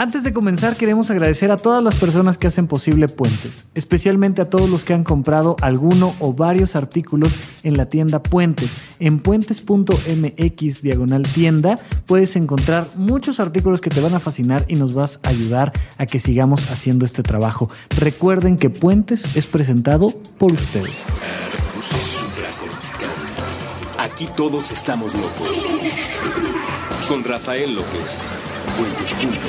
Antes de comenzar, queremos agradecer a todas las personas que hacen posible Puentes, especialmente a todos los que han comprado alguno o varios artículos en la tienda Puentes. En puentes.mx diagonal tienda puedes encontrar muchos artículos que te van a fascinar y nos vas a ayudar a que sigamos haciendo este trabajo. Recuerden que Puentes es presentado por ustedes. Aquí todos estamos locos. Con Rafael López. Puentes.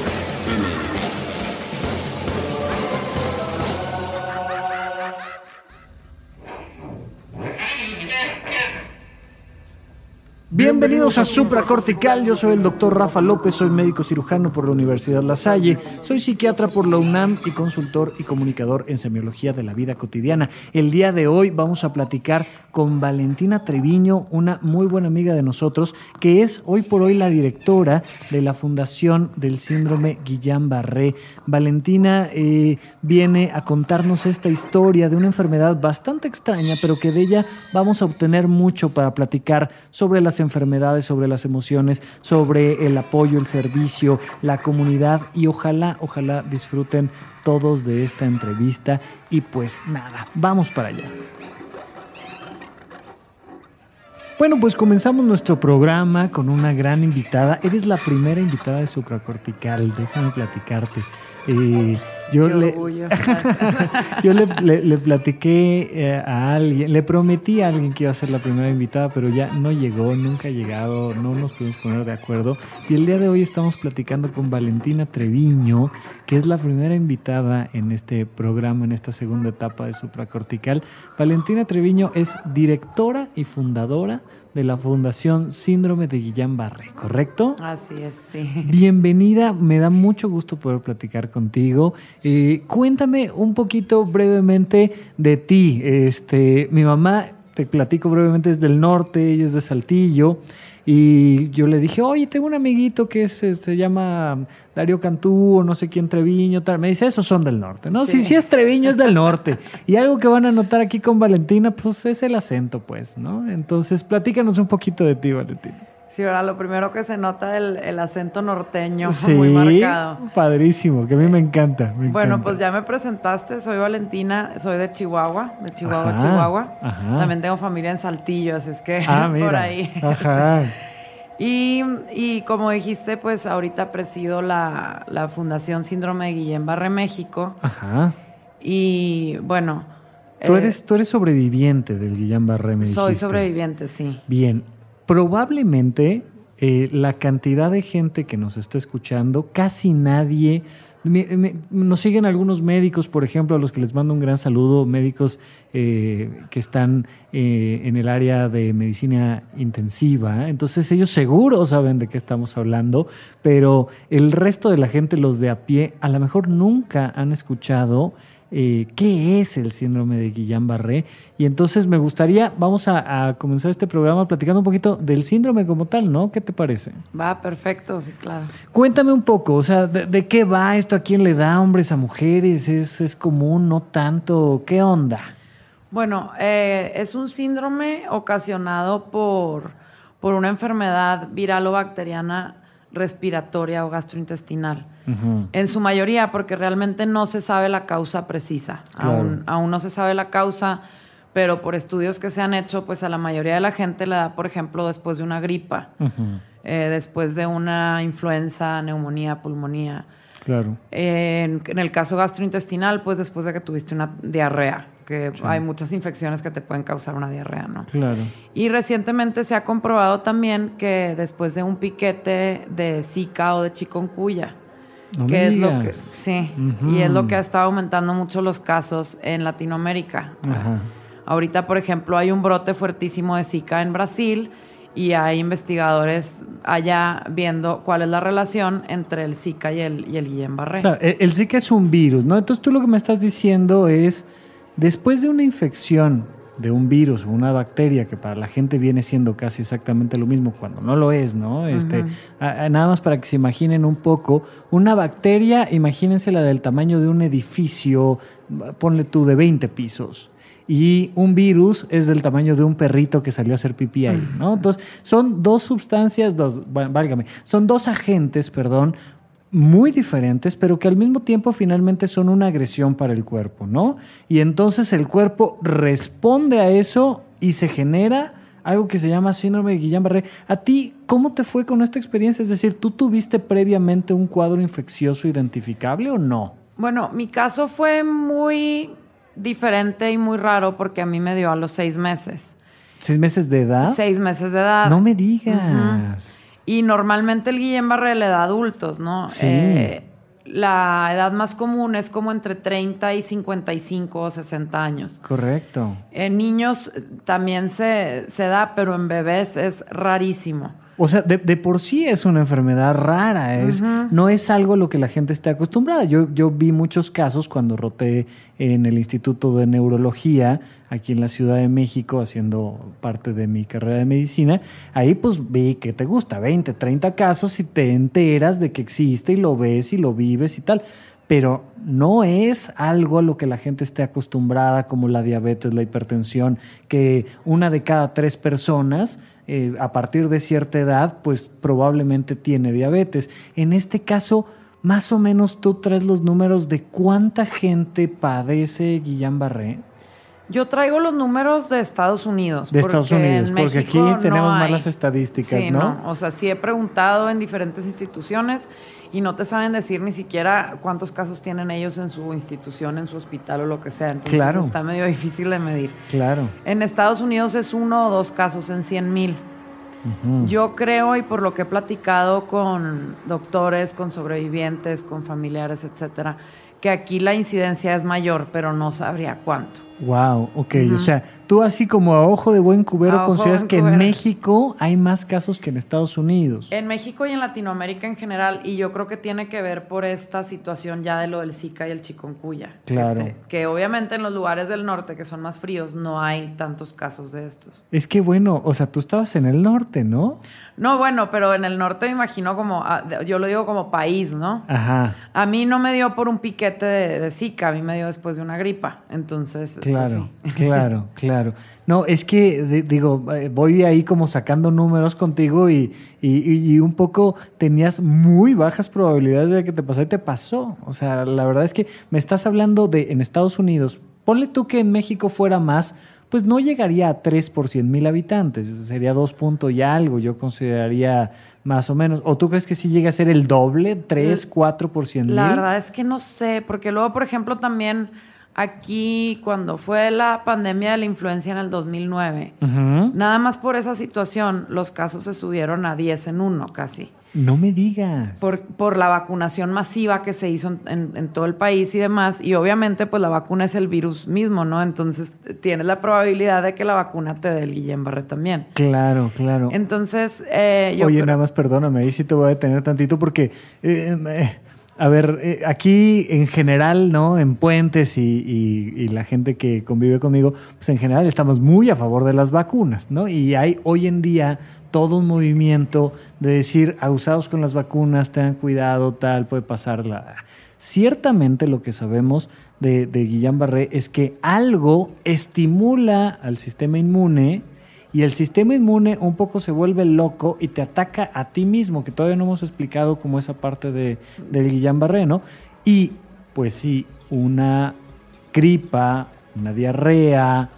Bienvenidos a Supra Cortical. yo soy el doctor Rafa López, soy médico cirujano por la Universidad La Salle, soy psiquiatra por la UNAM y consultor y comunicador en semiología de la vida cotidiana. El día de hoy vamos a platicar con Valentina Treviño, una muy buena amiga de nosotros, que es hoy por hoy la directora de la Fundación del Síndrome Guillain-Barré. Valentina eh, viene a contarnos esta historia de una enfermedad bastante extraña, pero que de ella vamos a obtener mucho para platicar sobre las enfermedades, sobre las emociones, sobre el apoyo, el servicio, la comunidad y ojalá, ojalá disfruten todos de esta entrevista y pues nada, vamos para allá. Bueno, pues comenzamos nuestro programa con una gran invitada. Eres la primera invitada de Cortical, déjame platicarte. Eh, Yo, le, yo le, platiqué eh, a alguien, le prometí a alguien que iba a ser la primera invitada, pero ya no llegó, nunca ha llegado, no nos pudimos poner de acuerdo. Y el día de hoy estamos platicando con Valentina Treviño, que es la primera invitada en este programa, en esta segunda etapa de supracortical. Valentina Treviño es directora y fundadora de la Fundación Síndrome de Guillain-Barré, ¿correcto? Así es, sí. Bienvenida, me da mucho gusto poder platicar contigo. Eh, cuéntame un poquito brevemente de ti. Este, mi mamá, te platico brevemente, es del norte, ella es de Saltillo. Y yo le dije, oye, tengo un amiguito que es, eh, se llama Darío Cantú o no sé quién Treviño. Tal. Me dice, esos son del norte. No, sí. si, es Treviño es del norte. y algo que van a notar aquí con Valentina, pues es el acento, pues, ¿no? Entonces, platícanos un poquito de ti, Valentina. Sí, ahora lo primero que se nota el, el acento norteño muy marcado. Padrísimo, que a mí me encanta. bueno, pues ya me presentaste, soy Valentina, soy de Chihuahua, de Chihuahua, Chihuahua. También tengo familia en Saltillo, así es que ah, por ahí. Ajá. y, como dijiste, pues ahorita presido la, Fundación Síndrome de Guillén Barre México. Ajá. Y bueno, Tú eh, eres, tú eres sobreviviente del Guillén Barré, México. Soy sobreviviente, sí. Bien, probablemente eh, la cantidad de gente que nos está escuchando, casi nadie... nos siguen algunos médicos, por ejemplo, a los que les mando un gran saludo, médicos eh, que están eh, en el área de medicina intensiva. Entonces ellos seguro saben de qué estamos hablando, pero el resto de la gente, los de a pie, a lo mejor nunca han escuchado eh, qué es el síndrome de Guillain-Barré. Y entonces me gustaría, vamos a, comenzar este programa platicando un poquito del síndrome como tal, ¿no? ¿Qué te parece? Va, perfecto, sí, claro. Cuéntame un poco, o sea, ¿de, qué va esto? ¿A quién le da? ¿Hombres a mujeres? ¿Es, común? ¿No tanto? ¿Qué onda? Bueno, eh, es un síndrome ocasionado por, por una enfermedad viral o bacteriana respiratoria o gastrointestinal en su mayoría, porque realmente no se sabe la causa precisa. Aún, aún no se sabe la causa, pero por estudios que se han hecho, pues a la mayoría de la gente le da, por ejemplo, después de una gripa, eh, después de una influenza, neumonía, pulmonía. Claro. Eh, en, el caso gastrointestinal, pues después de que tuviste una diarrea, que hay muchas infecciones que te pueden causar una diarrea, ¿no? Claro. Y recientemente se ha comprobado también que después de un piquete de Zika o de chikungunya, es lo que sí, y es lo que ha estado aumentando mucho los casos en Latinoamérica. Ahorita, por ejemplo, hay un brote fuertísimo de Zika en Brasil y hay investigadores allá viendo cuál es la relación entre el Zika y el, y el Guillain-Barré. el, e-, el Zika es un virus, ¿no? Entonces tú lo que me estás diciendo es, después de una infección de un virus o una bacteria que para la gente viene siendo casi exactamente lo mismo cuando no lo es, ¿no? Este, nada más para que se imaginen un poco, una bacteria, imagínense la del tamaño de un edificio, ponle tú de 20 pisos. Y un virus es del tamaño de un perrito que salió a hacer pipí ahí, ¿no? Entonces, son dos sustancias, dos, válgame, son dos agentes, perdón, muy diferentes, pero que al mismo tiempo finalmente son una agresión para el cuerpo, ¿no? Y entonces el cuerpo responde a eso y se genera algo que se llama síndrome de Guillain-Barré. ¿A ti cómo te fue con esta experiencia? Es decir, ¿tú tuviste previamente un cuadro infeccioso identificable o no? Bueno, mi caso fue muy diferente y muy raro porque a mí me dio a los seis meses. ¿Seis meses de edad? Seis meses de edad. No me digas. Y normalmente el Guillén barré le da adultos, ¿no? Sí. Eh, la edad más común es como entre 30 y 55 o 60 años. Correcto. En niños eh, también se, se da, pero en bebés es rarísimo. O sea, de, por sí es una enfermedad rara, es, no es algo a lo que la gente esté acostumbrada. Yo, yo vi muchos casos cuando roté en el Instituto de Neurología aquí en la Ciudad de México haciendo parte de mi carrera de medicina. Ahí pues vi que te gusta 20, 30 casos y te enteras de que existe y lo ves y lo vives y tal pero no es algo a lo que la gente esté acostumbrada, como la diabetes, la hipertensión, que una de cada tres personas eh, a partir de cierta edad, pues probablemente tiene diabetes. En este caso, más o menos tú traes los números de cuánta gente padece Guillain Barré. Yo traigo los números de Estados Unidos. De Estados Unidos, porque aquí tenemos malas estadísticas, ¿no? O sea, sí he preguntado en diferentes instituciones y no te saben decir ni siquiera cuántos casos tienen ellos en su institución, en su hospital o lo que sea. Entonces está medio difícil de medir. Claro. En Estados Unidos es uno o dos casos en 100 mil. Yo creo, y por lo que he platicado con doctores, con sobrevivientes, con familiares, etcétera, que aquí la incidencia es mayor, pero no sabría cuánto. Wow, ok. O sea, tú así como a ojo de buen cubero consideras que en México hay más casos que en Estados Unidos. En México y en Latinoamérica en general, y yo creo que tiene que ver por esta situación ya de lo del Zika y el chikungunya. Claro. Que, que obviamente en los lugares del norte que son más fríos no hay tantos casos de estos. Es que bueno, o sea, tú estabas en el norte, ¿no? No, bueno, pero en el norte me imagino como, ah, yo lo digo como país, ¿no? Ajá. A mí no me dio por un piquete de, Zika, a mí me dio después de una gripa. Entonces. Pues, claro, claro, claro. No, es que, digo, eh, voy ahí como sacando números contigo y, y, y, un poco tenías muy bajas probabilidades de que te pasara y te pasó. O sea, la verdad es que me estás hablando de en Estados Unidos. Ponle tú que en México fuera más, pues no llegaría a 3 por mil habitantes, sería dos punto y algo, yo consideraría más o menos. ¿O tú crees que sí llega a ser el doble, 3, 4 por 100 mil? La verdad es que no sé, porque luego, por ejemplo, también aquí cuando fue la pandemia de la influencia en el 2009, nada más por esa situación los casos se subieron a 10 en uno casi. No me digas. Por, por la vacunación masiva que se hizo en, todo el país y demás. Y obviamente, pues la vacuna es el virus mismo, ¿no? Entonces tienes la probabilidad de que la vacuna te dé el también. Claro, claro. Entonces, eh, yo. Oye, nada más perdóname, ahí sí te voy a detener tantito porque. Eh, eh, a ver, eh, aquí en general, ¿no? En puentes y, la gente que convive conmigo, pues en general estamos muy a favor de las vacunas, ¿no? Y hay hoy en día todo un movimiento de decir, abusados con las vacunas, tengan cuidado, tal, puede pasar la... Ciertamente lo que sabemos de, de Guillain Barré es que algo estimula al sistema inmune y el sistema inmune un poco se vuelve loco y te ataca a ti mismo, que todavía no hemos explicado como esa parte de, del Barreno barré ¿no? Y pues si una gripa, una diarrea,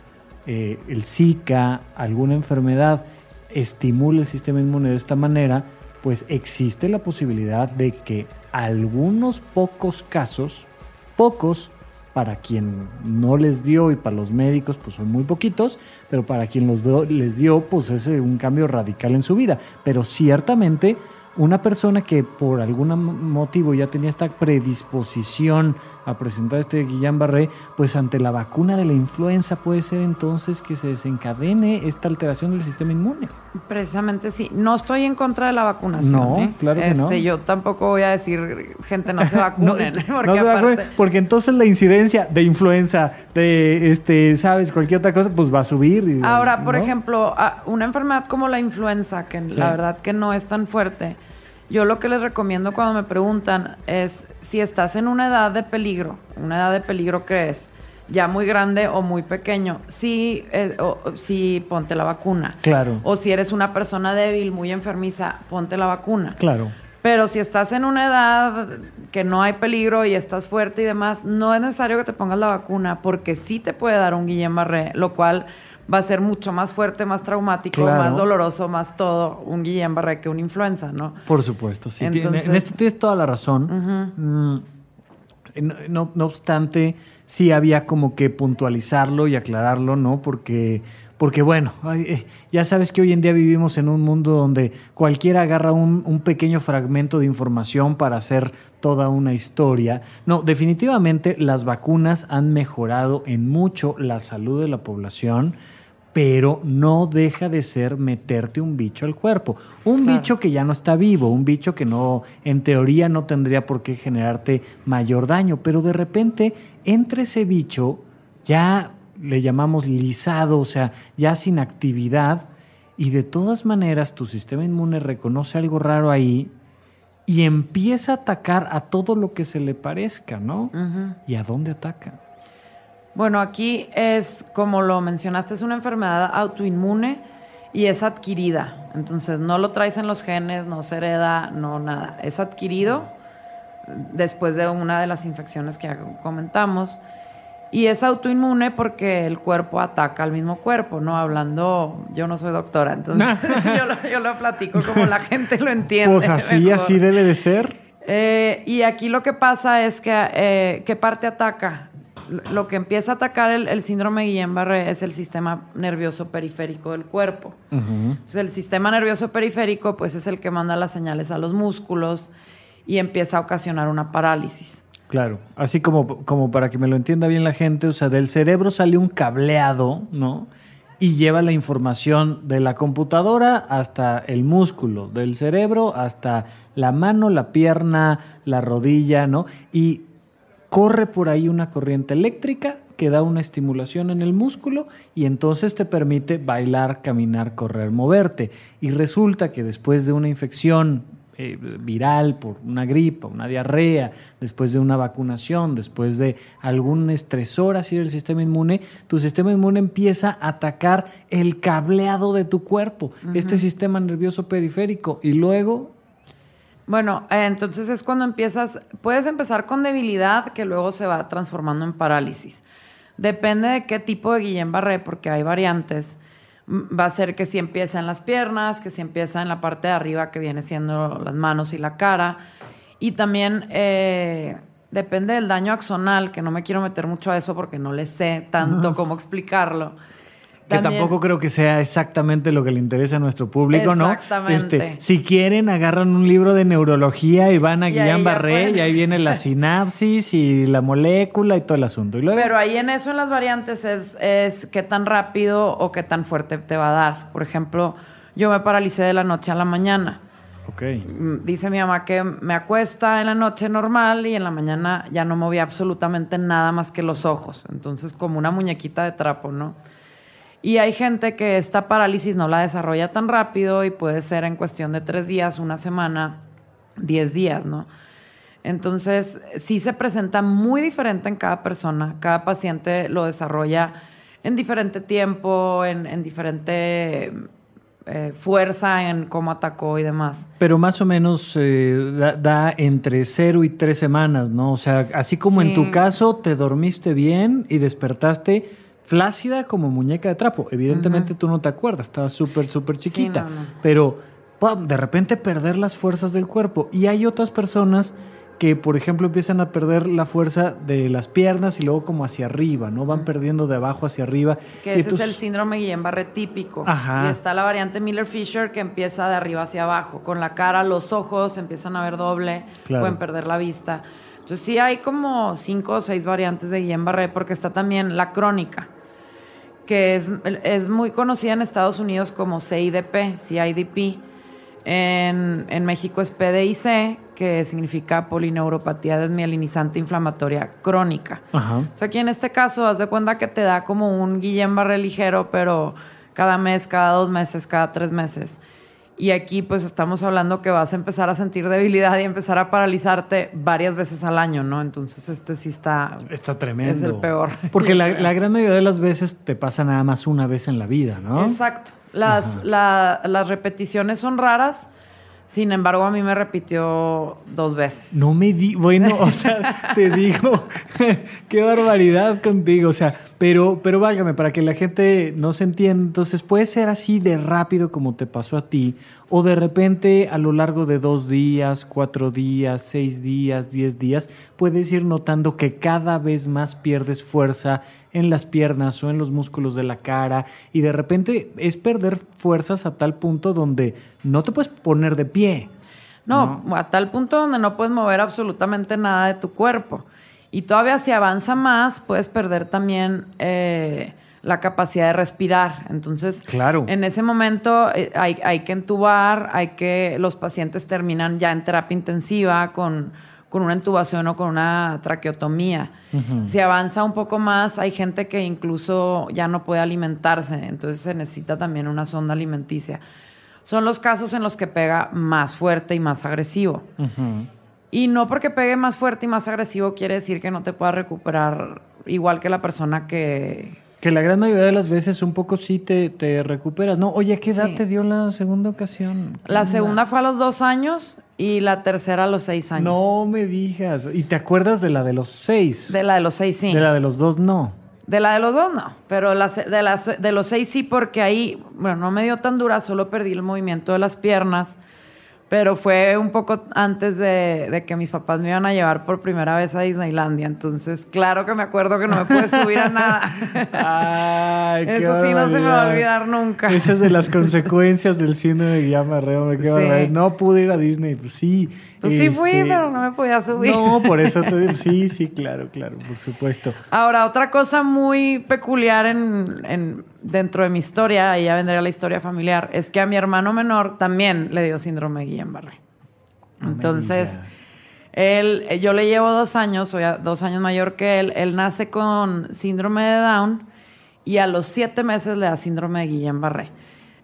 eh, el Zika, alguna enfermedad estimula el sistema inmune de esta manera, pues existe la posibilidad de que algunos pocos casos, pocos, para quien no les dio y para los médicos, pues son muy poquitos, pero para quien los les dio, pues es eh, un cambio radical en su vida. Pero ciertamente, una persona que por algún motivo ya tenía esta predisposición a presentar este Guillán Barré, pues ante la vacuna de la influenza puede ser entonces que se desencadene esta alteración del sistema inmune. Precisamente sí, no estoy en contra de la vacunación. No, ¿eh? claro que no. Este, yo tampoco voy a decir, gente, no se vacunen. no, porque, se vacunen, porque entonces la incidencia de influenza, de, este, sabes, cualquier otra cosa, pues va a subir. Ahora, por ejemplo, una enfermedad como la influenza, que la verdad que no es tan fuerte, yo lo que les recomiendo cuando me preguntan es si estás en una edad de peligro, una edad de peligro crees, ya muy grande o muy pequeño, si, eh, si ponte la vacuna. Claro. O si eres una persona débil, muy enfermiza, ponte la vacuna. Claro. Pero si estás en una edad que no hay peligro y estás fuerte y demás, no es necesario que te pongas la vacuna porque sí te puede dar un Guillain-Barré, lo cual va a ser mucho más fuerte, más traumático, más doloroso, más todo un Guillain Barré que una influenza, ¿no? Por supuesto, sí. Entonces, en tienes toda la razón. Mm, no, obstante, sí había como que puntualizarlo y aclararlo, ¿no? Porque, porque bueno, eh, ya sabes que hoy en día vivimos en un mundo donde cualquiera agarra un, un pequeño fragmento de información para hacer toda una historia. No, definitivamente las vacunas han mejorado en mucho la salud de la población pero no deja de ser meterte un bicho al cuerpo. Un bicho que ya no está vivo, un bicho que no, en teoría, no tendría por qué generarte mayor daño, pero de repente entre ese bicho ya le llamamos lisado, o sea, ya sin actividad, y de todas maneras tu sistema inmune reconoce algo raro ahí y empieza a atacar a todo lo que se le parezca, ¿no? ¿Y a dónde ataca? Bueno, aquí es, como lo mencionaste, es una enfermedad autoinmune y es adquirida. Entonces, no lo traes en los genes, no se hereda, no nada. Es adquirido después de una de las infecciones que comentamos. Y es autoinmune porque el cuerpo ataca al mismo cuerpo, ¿no? Hablando, yo no soy doctora, entonces yo, lo, platico como la gente lo entiende. Pues así, así debe de ser. Eh, y aquí lo que pasa es que, eh, ¿qué parte ataca? lo que empieza a atacar el, síndrome Guillain-Barré es el sistema nervioso periférico del cuerpo. el sistema nervioso periférico, pues, es el que manda las señales a los músculos y empieza a ocasionar una parálisis. Claro, así como, como para que me lo entienda bien la gente, o sea, del cerebro sale un cableado, ¿no? y lleva la información de la computadora hasta el músculo, del cerebro hasta la mano, la pierna, la rodilla, ¿no? Y corre por ahí una corriente eléctrica que da una estimulación en el músculo y entonces te permite bailar, caminar, correr, moverte. Y resulta que después de una infección eh, viral por una gripa, una diarrea, después de una vacunación, después de algún estresor así del sistema inmune, tu sistema inmune empieza a atacar el cableado de tu cuerpo, este sistema nervioso periférico, y luego bueno, eh, entonces es cuando empiezas, puedes empezar con debilidad que luego se va transformando en parálisis. Depende de qué tipo de Guillain-Barré, porque hay variantes. Mm, va a ser que si empieza en las piernas, que si empieza en la parte de arriba, que viene siendo las manos y la cara. Y también eh, depende del daño axonal, que no me quiero meter mucho a eso porque no le sé tanto cómo explicarlo que tampoco creo que sea exactamente lo que le interesa a nuestro público, ¿no? Este, exactamente. si quieren, agarran un libro de neurología y van a Guillain Barré y ahí viene la sinapsis y la molécula y todo el asunto. Pero ahí en eso, en las variantes, es, es qué tan rápido o qué tan fuerte te va a dar. Por ejemplo, yo me paralicé de la noche a la mañana. Okay. Mm, dice mi mamá que me acuesta en la noche normal y en la mañana ya no movía absolutamente nada más que los ojos. Entonces, como una muñequita de trapo, ¿no? Y hay gente que esta parálisis no la desarrolla tan rápido y puede ser en cuestión de tres días, una semana, diez días, ¿no? Entonces, sí se presenta muy diferente en cada persona. Cada paciente lo desarrolla en diferente tiempo, en, diferente eh, fuerza, en cómo atacó y demás. Pero más o menos eh, da, entre cero y tres semanas, ¿no? O sea, así como en tu caso te dormiste bien y despertaste, flácida como muñeca de trapo. Evidentemente tú no te acuerdas, estaba súper, súper chiquita. Pero de repente perder las fuerzas del cuerpo. Y hay otras personas que, por ejemplo, empiezan a perder la fuerza de las piernas y luego como hacia arriba, ¿no? Van perdiendo de abajo hacia arriba. Que ese es el síndrome Guillain-Barré típico. Ajá. Y está la variante Miller-Fisher que empieza de arriba hacia abajo, con la cara, los ojos empiezan a ver doble, pueden perder la vista. Entonces sí hay como cinco o seis variantes de Guillain-Barré porque está también la crónica, que es, muy conocida en Estados Unidos como CIDP, CIDP. En, en México es PDIC, que significa polineuropatía desmielinizante inflamatoria crónica. O sea, aquí en este caso, haz de cuenta que te da como un Guillén barré ligero, pero cada mes, cada dos meses, cada tres meses. Y aquí pues estamos hablando que vas a empezar a sentir debilidad y empezar a paralizarte varias veces al año, ¿no? Entonces este sí está... Está tremendo. Es el peor. Porque la, gran mayoría de las veces te pasa nada más una vez en la vida, ¿no? Exacto. Las, las repeticiones son raras sin embargo, a mí me repitió dos veces. No me di, bueno, o sea, te digo, qué barbaridad contigo, o sea, pero, pero válgame, para que la gente no se entienda, entonces puede ser así de rápido como te pasó a ti, o de repente a lo largo de dos días, cuatro días, seis días, diez días, puedes ir notando que cada vez más pierdes fuerza, en las piernas o en los músculos de la cara y de repente es perder fuerzas a tal punto donde no te puedes poner de pie. No, a tal punto donde no puedes mover absolutamente nada de tu cuerpo. Y todavía si avanza más, puedes perder también eh, la capacidad de respirar. Entonces, claro. en ese momento eh, hay, hay que entubar, hay que, los pacientes terminan ya en terapia intensiva con con una intubación o con una traqueotomía. Si avanza un poco más, hay gente que incluso ya no puede alimentarse, entonces se necesita también una sonda alimenticia. Son los casos en los que pega más fuerte y más agresivo. Y no porque pegue más fuerte y más agresivo quiere decir que no te pueda recuperar igual que la persona que, que la gran mayoría de las veces un poco sí te, recuperas. No, oye, ¿qué edad te dio la segunda ocasión? La segunda fue a los dos años y la tercera a los seis años. No me digas. ¿Y te acuerdas de la de los seis? De la de los seis, sí. De la de los dos, no. De la de los dos, no. Pero la, de, la, de los seis sí, porque ahí, bueno, no me dio tan dura, solo perdí el movimiento de las piernas. Pero fue un poco antes de, que mis papás me iban a llevar por primera vez a Disneylandia. Entonces, claro que me acuerdo que no me pude subir a nada. Eso sí, no se me va a olvidar nunca. Esas es de las consecuencias del cine de Guillermo Me No pude ir a Disney. Pues sí, pues sí fui, este, pero no me podía subir. No, por eso te digo, sí, sí, claro, claro, por supuesto. Ahora, otra cosa muy peculiar en, dentro de mi historia, y ya vendría la historia familiar, es que a mi hermano menor también le dio síndrome de Guillain-Barré. Entonces, él, eh, yo le llevo dos años, soy dos años mayor que él. Él nace con síndrome de Down y a los siete meses le da síndrome de Guillain-Barré.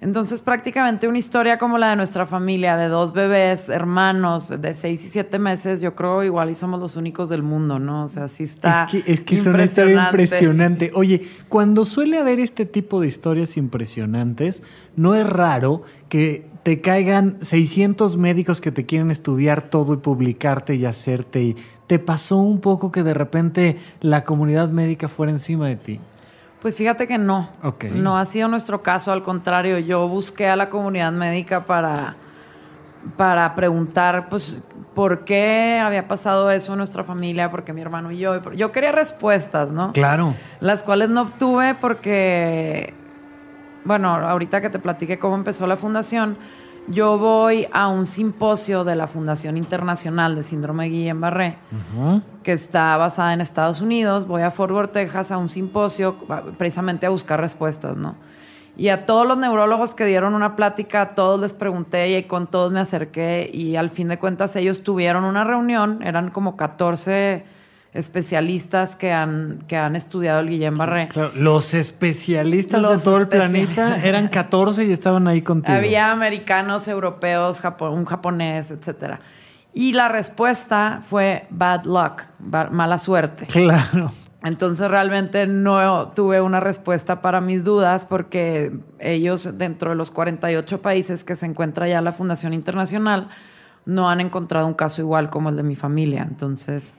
Entonces prácticamente una historia como la de nuestra familia, de dos bebés, hermanos, de seis y siete meses, yo creo igual y somos los únicos del mundo, ¿no? O sea, sí está. Es que es, que es una historia impresionante. Oye, cuando suele haber este tipo de historias impresionantes, no es raro que te caigan 600 médicos que te quieren estudiar todo y publicarte y hacerte. Y ¿Te pasó un poco que de repente la comunidad médica fuera encima de ti? Pues fíjate que no. No ha sido nuestro caso, al contrario, yo busqué a la comunidad médica para, para preguntar pues, por qué había pasado eso en nuestra familia, porque mi hermano y yo. Yo quería respuestas, ¿no? Claro. Las cuales no obtuve porque, bueno, ahorita que te platiqué cómo empezó la fundación, yo voy a un simposio de la Fundación Internacional de Síndrome de Guillain-Barré, que está basada en Estados Unidos. Voy a Fort Worth, Texas, a un simposio precisamente a buscar respuestas, ¿no? Y a todos los neurólogos que dieron una plática, a todos les pregunté y con todos me acerqué y al fin de cuentas ellos tuvieron una reunión, eran como 14 especialistas que han, que han estudiado el Guillén Barré. los especialistas de todo el planeta eran 14 y estaban ahí contigo. Había americanos, europeos, un japonés, etcétera. Y la respuesta fue bad luck, mala suerte. Claro. Entonces realmente no tuve una respuesta para mis dudas porque ellos dentro de los 48 países que se encuentra ya la Fundación Internacional no han encontrado un caso igual como el de mi familia. Entonces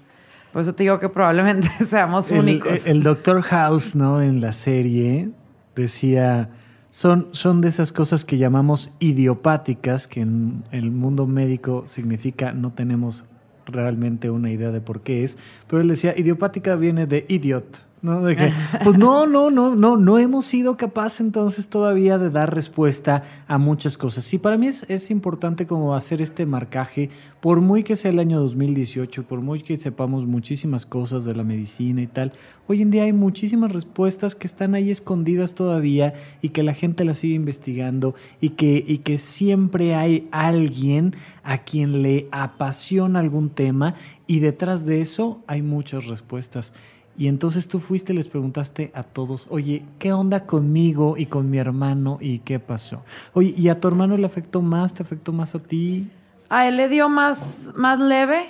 por eso te digo que probablemente seamos únicos. El, Doctor House, ¿no? En la serie decía, son, son de esas cosas que llamamos idiopáticas, que en el mundo médico significa no tenemos realmente una idea de por qué es, pero él decía, idiopática viene de idiot, ¿no? pues no, no, no, no, no hemos sido capaces entonces todavía de dar respuesta a muchas cosas. Y para mí es, es importante como hacer este marcaje, por muy que sea el año 2018, por muy que sepamos muchísimas cosas de la medicina y tal, hoy en día hay muchísimas respuestas que están ahí escondidas todavía y que la gente las sigue investigando y que, y que siempre hay alguien a quien le apasiona algún tema y detrás de eso hay muchas respuestas. Y entonces tú fuiste y les preguntaste a todos, oye, ¿qué onda conmigo y con mi hermano y qué pasó? Oye, ¿y a tu hermano le afectó más? ¿Te afectó más a ti? A él le dio más, leve,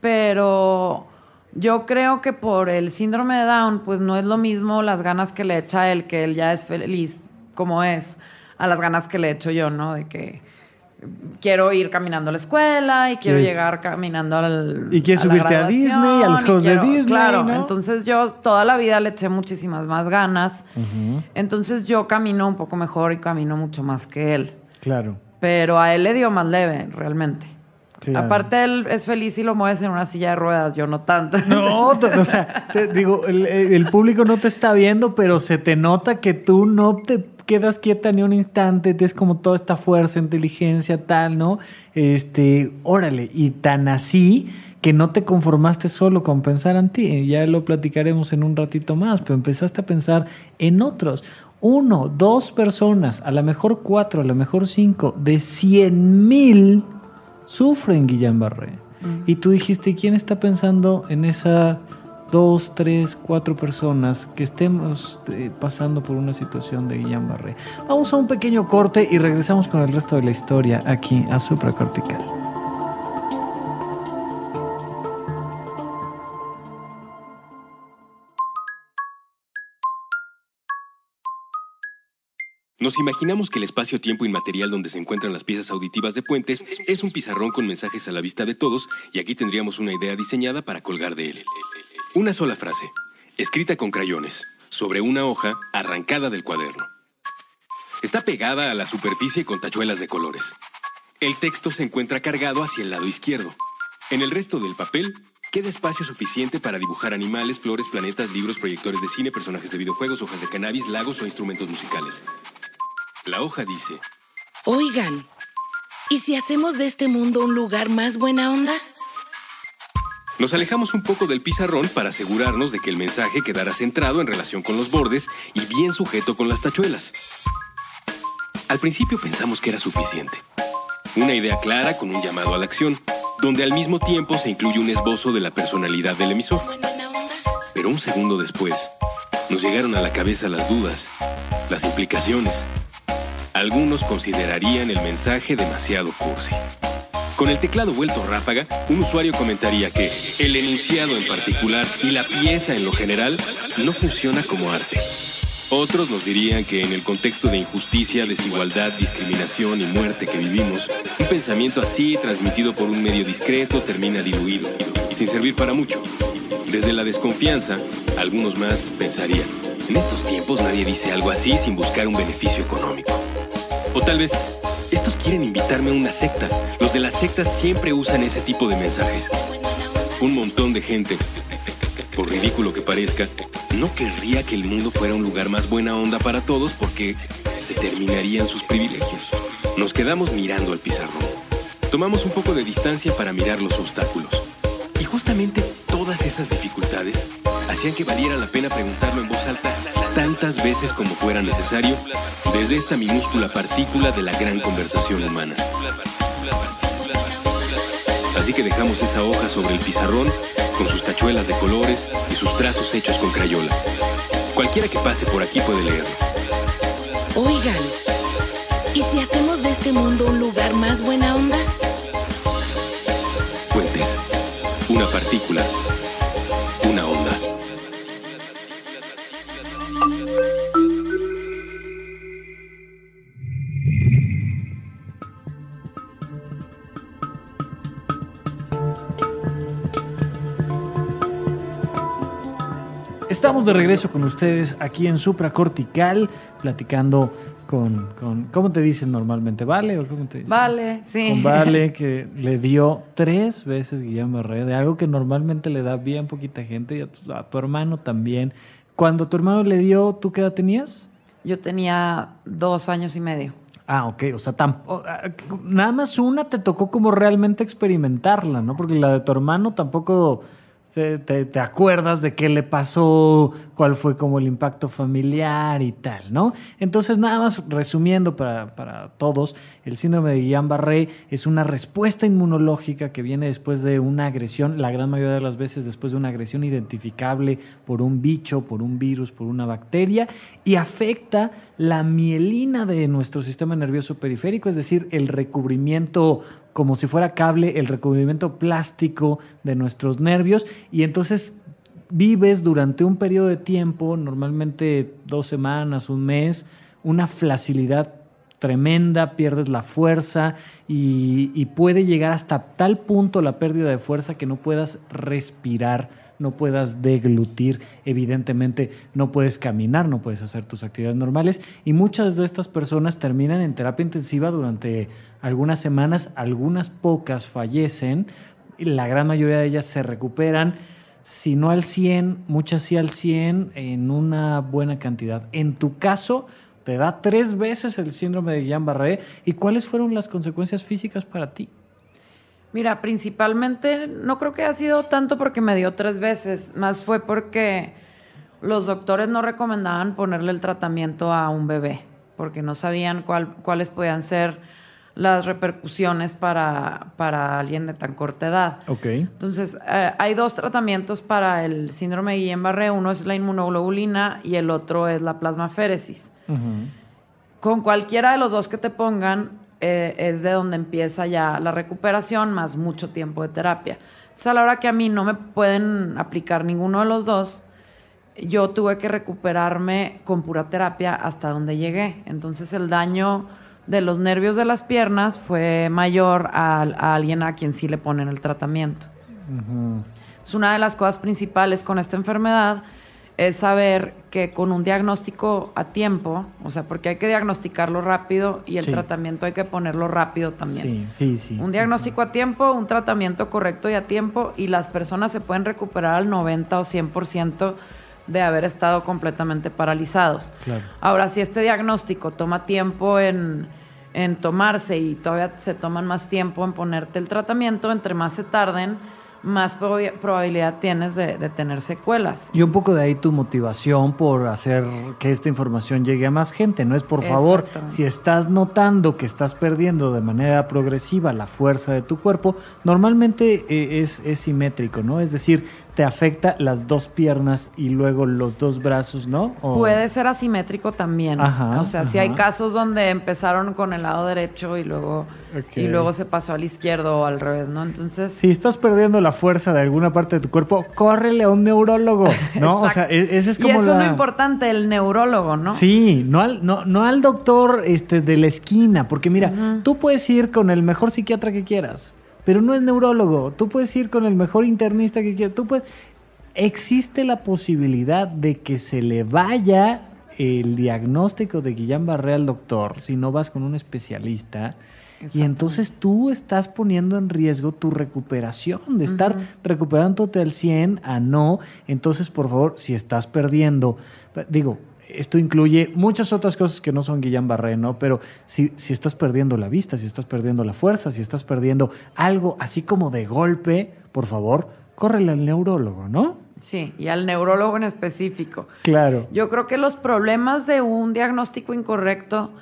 pero yo creo que por el síndrome de Down, pues no es lo mismo las ganas que le echa él, que él ya es feliz como es, a las ganas que le echo yo, ¿no? De que quiero ir caminando a la escuela y quiero llegar caminando al. Y quieres subirte a Disney, a los juegos de Disney. Claro, entonces yo toda la vida le eché muchísimas más ganas. Entonces yo camino un poco mejor y camino mucho más que él. Claro. Pero a él le dio más leve, realmente. Aparte, él es feliz y lo mueves en una silla de ruedas, yo no tanto. No, o sea, digo, el, público no te está viendo, pero se te nota que tú no te quedas quieta ni un instante, tienes como toda esta fuerza, inteligencia, tal, ¿no? Este, órale, y tan así que no te conformaste solo con pensar en ti, ya lo platicaremos en un ratito más, pero empezaste a pensar en otros. Uno, dos personas, a lo mejor cuatro, a lo mejor cinco, de cien mil sufren Guillain Barré. Mm. Y tú dijiste, ¿quién está pensando en esa dos, tres, cuatro personas que estemos eh, pasando por una situación de Guillain Barré. Vamos a un pequeño corte y regresamos con el resto de la historia aquí a Supracortical. Nos imaginamos que el espacio-tiempo inmaterial donde se encuentran las piezas auditivas de puentes es un pizarrón con mensajes a la vista de todos y aquí tendríamos una idea diseñada para colgar de él. Una sola frase, escrita con crayones, sobre una hoja arrancada del cuaderno. Está pegada a la superficie con tachuelas de colores. El texto se encuentra cargado hacia el lado izquierdo. En el resto del papel queda espacio suficiente para dibujar animales, flores, planetas, libros, proyectores de cine, personajes de videojuegos, hojas de cannabis, lagos o instrumentos musicales. La hoja dice, Oigan, ¿y si hacemos de este mundo un lugar más buena onda? Nos alejamos un poco del pizarrón para asegurarnos de que el mensaje quedara centrado en relación con los bordes y bien sujeto con las tachuelas. Al principio pensamos que era suficiente. Una idea clara con un llamado a la acción, donde al mismo tiempo se incluye un esbozo de la personalidad del emisor. Pero un segundo después, nos llegaron a la cabeza las dudas, las implicaciones. Algunos considerarían el mensaje demasiado cursi. Con el teclado vuelto ráfaga, un usuario comentaría que el enunciado en particular y la pieza en lo general no funciona como arte. Otros nos dirían que en el contexto de injusticia, desigualdad, discriminación y muerte que vivimos, un pensamiento así, transmitido por un medio discreto, termina diluido y sin servir para mucho. Desde la desconfianza, algunos más pensarían, en estos tiempos nadie dice algo así sin buscar un beneficio económico. O tal vez estos quieren invitarme a una secta. Los de las sectas siempre usan ese tipo de mensajes. Un montón de gente, por ridículo que parezca, no querría que el mundo fuera un lugar más buena onda para todos porque se terminarían sus privilegios. Nos quedamos mirando al pizarrón. Tomamos un poco de distancia para mirar los obstáculos. Y justamente Todas esas dificultades hacían que valiera la pena preguntarlo en voz alta tantas veces como fuera necesario desde esta minúscula partícula de la gran conversación humana. Así que dejamos esa hoja sobre el pizarrón con sus tachuelas de colores y sus trazos hechos con crayola. Cualquiera que pase por aquí puede leerlo. Oigan, ¿y si hacemos de este mundo un lugar más buena onda? Puentes, una partícula de regreso con ustedes aquí en Supra Cortical, platicando con, con, ¿cómo te dicen normalmente? ¿Vale o cómo te dicen? Vale, sí. Con Vale, que le dio tres veces Guillermo de algo que normalmente le da bien poquita gente, y a tu, hermano también. Cuando tu hermano le dio, ¿tú qué edad tenías? Yo tenía dos años y medio. Ah, ok, o sea, ah, nada más una te tocó como realmente experimentarla, ¿no? Porque la de tu hermano tampoco te, acuerdas de qué le pasó, cuál fue como el impacto familiar y tal, ¿no? Entonces, nada más resumiendo para, para todos, el síndrome de Guillain-Barré es una respuesta inmunológica que viene después de una agresión, la gran mayoría de las veces después de una agresión identificable por un bicho, por un virus, por una bacteria, y afecta la mielina de nuestro sistema nervioso periférico, es decir, el recubrimiento como si fuera cable el recubrimiento plástico de nuestros nervios y entonces vives durante un periodo de tiempo, normalmente dos semanas, un mes, una flacilidad tremenda, pierdes la fuerza y puede llegar hasta tal punto la pérdida de fuerza que no puedas respirar no puedas deglutir, evidentemente no puedes caminar, no puedes hacer tus actividades normales y muchas de estas personas terminan en terapia intensiva durante algunas semanas, algunas pocas fallecen, la gran mayoría de ellas se recuperan, si no al 100, muchas sí al 100 en una buena cantidad. En tu caso, te da tres veces el síndrome de Guillain-Barré y cuáles fueron las consecuencias físicas para ti? Mira, principalmente no creo que ha sido tanto porque me dio tres veces, más fue porque los doctores no recomendaban ponerle el tratamiento a un bebé, porque no sabían cuáles podían ser las repercusiones para, para, alguien de tan corta edad. Ok. Entonces, eh, hay dos tratamientos para el síndrome de Guillain-Barré. Uno es la inmunoglobulina y el otro es la plasmaféresis. Con cualquiera de los dos que te pongan, eh, es de donde empieza ya la recuperación más mucho tiempo de terapia. Entonces, a la hora que a mí no me pueden aplicar ninguno de los dos, yo tuve que recuperarme con pura terapia hasta donde llegué. Entonces, el daño de los nervios de las piernas fue mayor a, alguien a quien sí le ponen el tratamiento. Es una de las cosas principales con esta enfermedad es saber que con un diagnóstico a tiempo, o sea, porque hay que diagnosticarlo rápido y el tratamiento hay que ponerlo rápido también. Sí, sí, sí. Un diagnóstico a tiempo, un tratamiento correcto y a tiempo y las personas se pueden recuperar al 90 o 100% de haber estado completamente paralizados. Claro. Ahora, si este diagnóstico toma tiempo en, en tomarse y todavía se toman más tiempo en ponerte el tratamiento, entre más se tarden, más probabilidad tienes de, tener secuelas. Y un poco de ahí tu motivación por hacer que esta información llegue a más gente, ¿no? Es por favor, si estás notando que estás perdiendo de manera progresiva la fuerza de tu cuerpo, normalmente eh, es, es simétrico, ¿no? Es decir, te afecta las dos piernas y luego los dos brazos, ¿no? Puede ser asimétrico también. o sea, si hay casos donde empezaron con el lado derecho y luego, y luego se pasó al izquierdo o al revés, ¿no? Entonces... Si estás perdiendo la fuerza de alguna parte de tu cuerpo, córrele a un neurólogo, ¿no? o sea, e-, ese es como... Y eso es lo importante, el neurólogo, ¿no? Sí, no al, no, al doctor este, de la esquina, porque mira, tú puedes ir con el mejor psiquiatra que quieras, pero no es neurólogo. Tú puedes ir con el mejor internista que quieras. Tú puedes. Existe la posibilidad de que se le vaya el diagnóstico de Guillain Barré al doctor si no vas con un especialista. Y entonces tú estás poniendo en riesgo tu recuperación, de estar recuperando recuperándote al 100 a no. Entonces, por favor, si estás perdiendo, digo, esto incluye muchas otras cosas que no son Guillain Barré, ¿no? Pero si, si estás perdiendo la vista, si estás perdiendo la fuerza, si estás perdiendo algo así como de golpe, por favor, córrele al neurólogo, ¿no? Sí, y al neurólogo en específico. Claro. Yo creo que los problemas de un diagnóstico incorrecto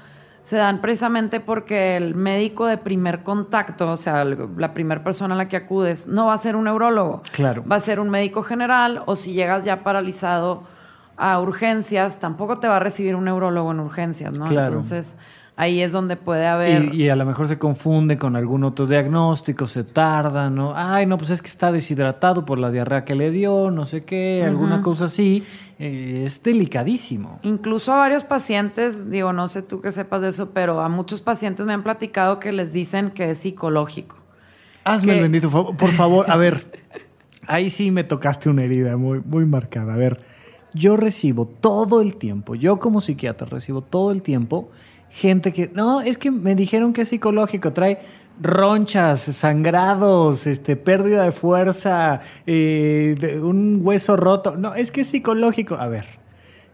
se dan precisamente porque el médico de primer contacto, o sea, la primera persona a la que acudes, no va a ser un neurólogo. Claro. Va a ser un médico general o si llegas ya paralizado a urgencias, tampoco te va a recibir un neurólogo en urgencias, ¿no? Entonces, ahí es donde puede haber... Y, a lo mejor se confunde con algún otro diagnóstico, se tarda, ¿no? Ay, no, pues es que está deshidratado por la diarrea que le dio, no sé qué, alguna cosa así. Eh, es delicadísimo. Incluso a varios pacientes, digo, no sé tú que sepas de eso, pero a muchos pacientes me han platicado que les dicen que es psicológico. Hazme el bendito favor, por favor, a ver. Ahí sí me tocaste una herida muy, muy marcada. A ver, yo recibo todo el tiempo, yo como psiquiatra recibo todo el tiempo gente que, no, es que me dijeron que es psicológico, trae ronchas, sangrados, este, pérdida de fuerza, eh, de un hueso roto. No, es que es psicológico. A ver,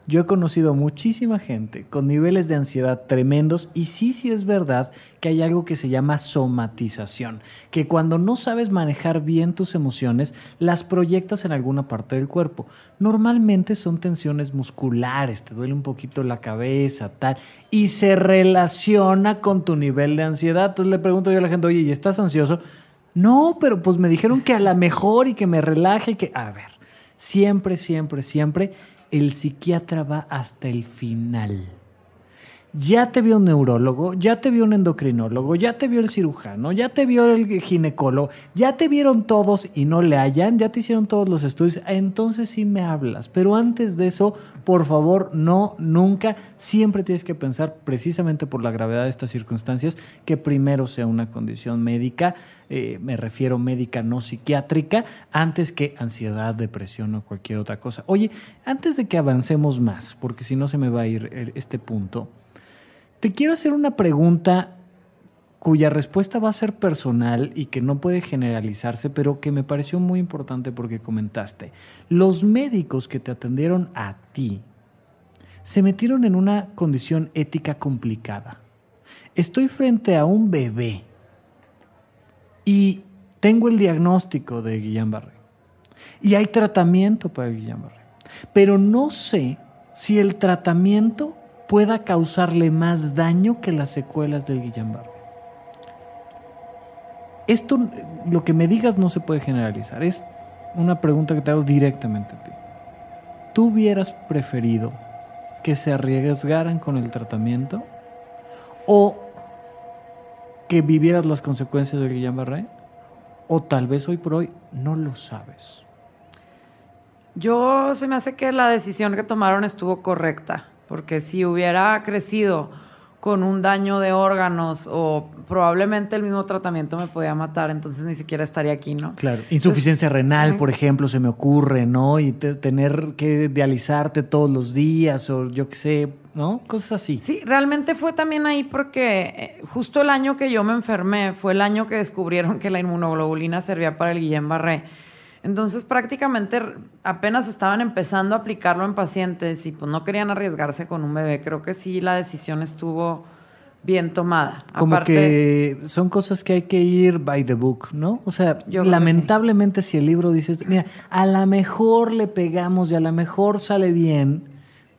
yo he conocido muchísima gente con niveles de ansiedad tremendos y sí, sí es verdad que hay algo que se llama somatización, que cuando no sabes manejar bien tus emociones, las proyectas en alguna parte del cuerpo. Normalmente son tensiones musculares, te duele un poquito la cabeza, tal, y se relaciona con tu nivel de ansiedad. Entonces le pregunto yo a la gente, oye, ¿y estás ansioso? No, pero pues me dijeron que a la mejor y que me relaje, que... A ver, siempre, siempre, siempre el psiquiatra va hasta el final ya te vio un neurólogo, ya te vio un endocrinólogo, ya te vio el cirujano, ya te vio el ginecólogo, ya te vieron todos y no le hallan, ya te hicieron todos los estudios, entonces sí me hablas. Pero antes de eso, por favor, no, nunca, siempre tienes que pensar, precisamente por la gravedad de estas circunstancias, que primero sea una condición médica, eh, me refiero médica no psiquiátrica, antes que ansiedad, depresión o cualquier otra cosa. Oye, antes de que avancemos más, porque si no se me va a ir eh, este punto, te quiero hacer una pregunta cuya respuesta va a ser personal y que no puede generalizarse, pero que me pareció muy importante porque comentaste. Los médicos que te atendieron a ti se metieron en una condición ética complicada. Estoy frente a un bebé y tengo el diagnóstico de Guillain-Barré y hay tratamiento para Guillain-Barré, pero no sé si el tratamiento pueda causarle más daño que las secuelas del Guillain-Barré. Esto, lo que me digas no se puede generalizar, es una pregunta que te hago directamente a ti. ¿Tú hubieras preferido que se arriesgaran con el tratamiento o que vivieras las consecuencias del Guillain-Barré? O tal vez hoy por hoy no lo sabes. Yo se me hace que la decisión que tomaron estuvo correcta porque si hubiera crecido con un daño de órganos o probablemente el mismo tratamiento me podía matar, entonces ni siquiera estaría aquí, ¿no? Claro, insuficiencia renal, por ejemplo, se me ocurre, ¿no? Y tener que dializarte todos los días o yo qué sé, ¿no? Cosas así. Sí, realmente fue también ahí porque eh, justo el año que yo me enfermé fue el año que descubrieron que la inmunoglobulina servía para el Guillain-Barré. Entonces prácticamente apenas estaban empezando a aplicarlo en pacientes y pues no querían arriesgarse con un bebé. Creo que sí la decisión estuvo bien tomada. Como que son cosas que hay que ir by the book, ¿no? O sea, lamentablemente si el libro dice, mira, a lo mejor le pegamos y a lo mejor sale bien,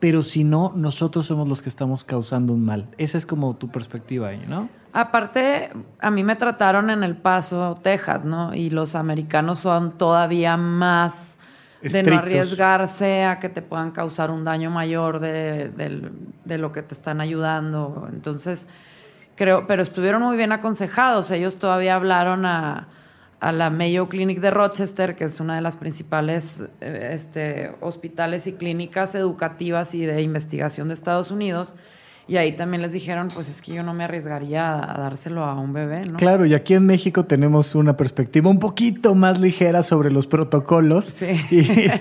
pero si no, nosotros somos los que estamos causando un mal. Esa es como tu perspectiva ahí, ¿no? Aparte, a mí me trataron en El Paso, Texas, ¿no? Y los americanos son todavía más de no arriesgarse a que te puedan causar un daño mayor de lo que te están ayudando. Entonces, creo, pero estuvieron muy bien aconsejados. Ellos todavía hablaron a a la Mayo Clinic de Rochester, que es una de las principales eh, este, hospitales y clínicas educativas y de investigación de Estados Unidos. Y ahí también les dijeron, pues es que yo no me arriesgaría a dárselo a un bebé, ¿no? Claro, y aquí en México tenemos una perspectiva un poquito más ligera sobre los protocolos. Sí. Y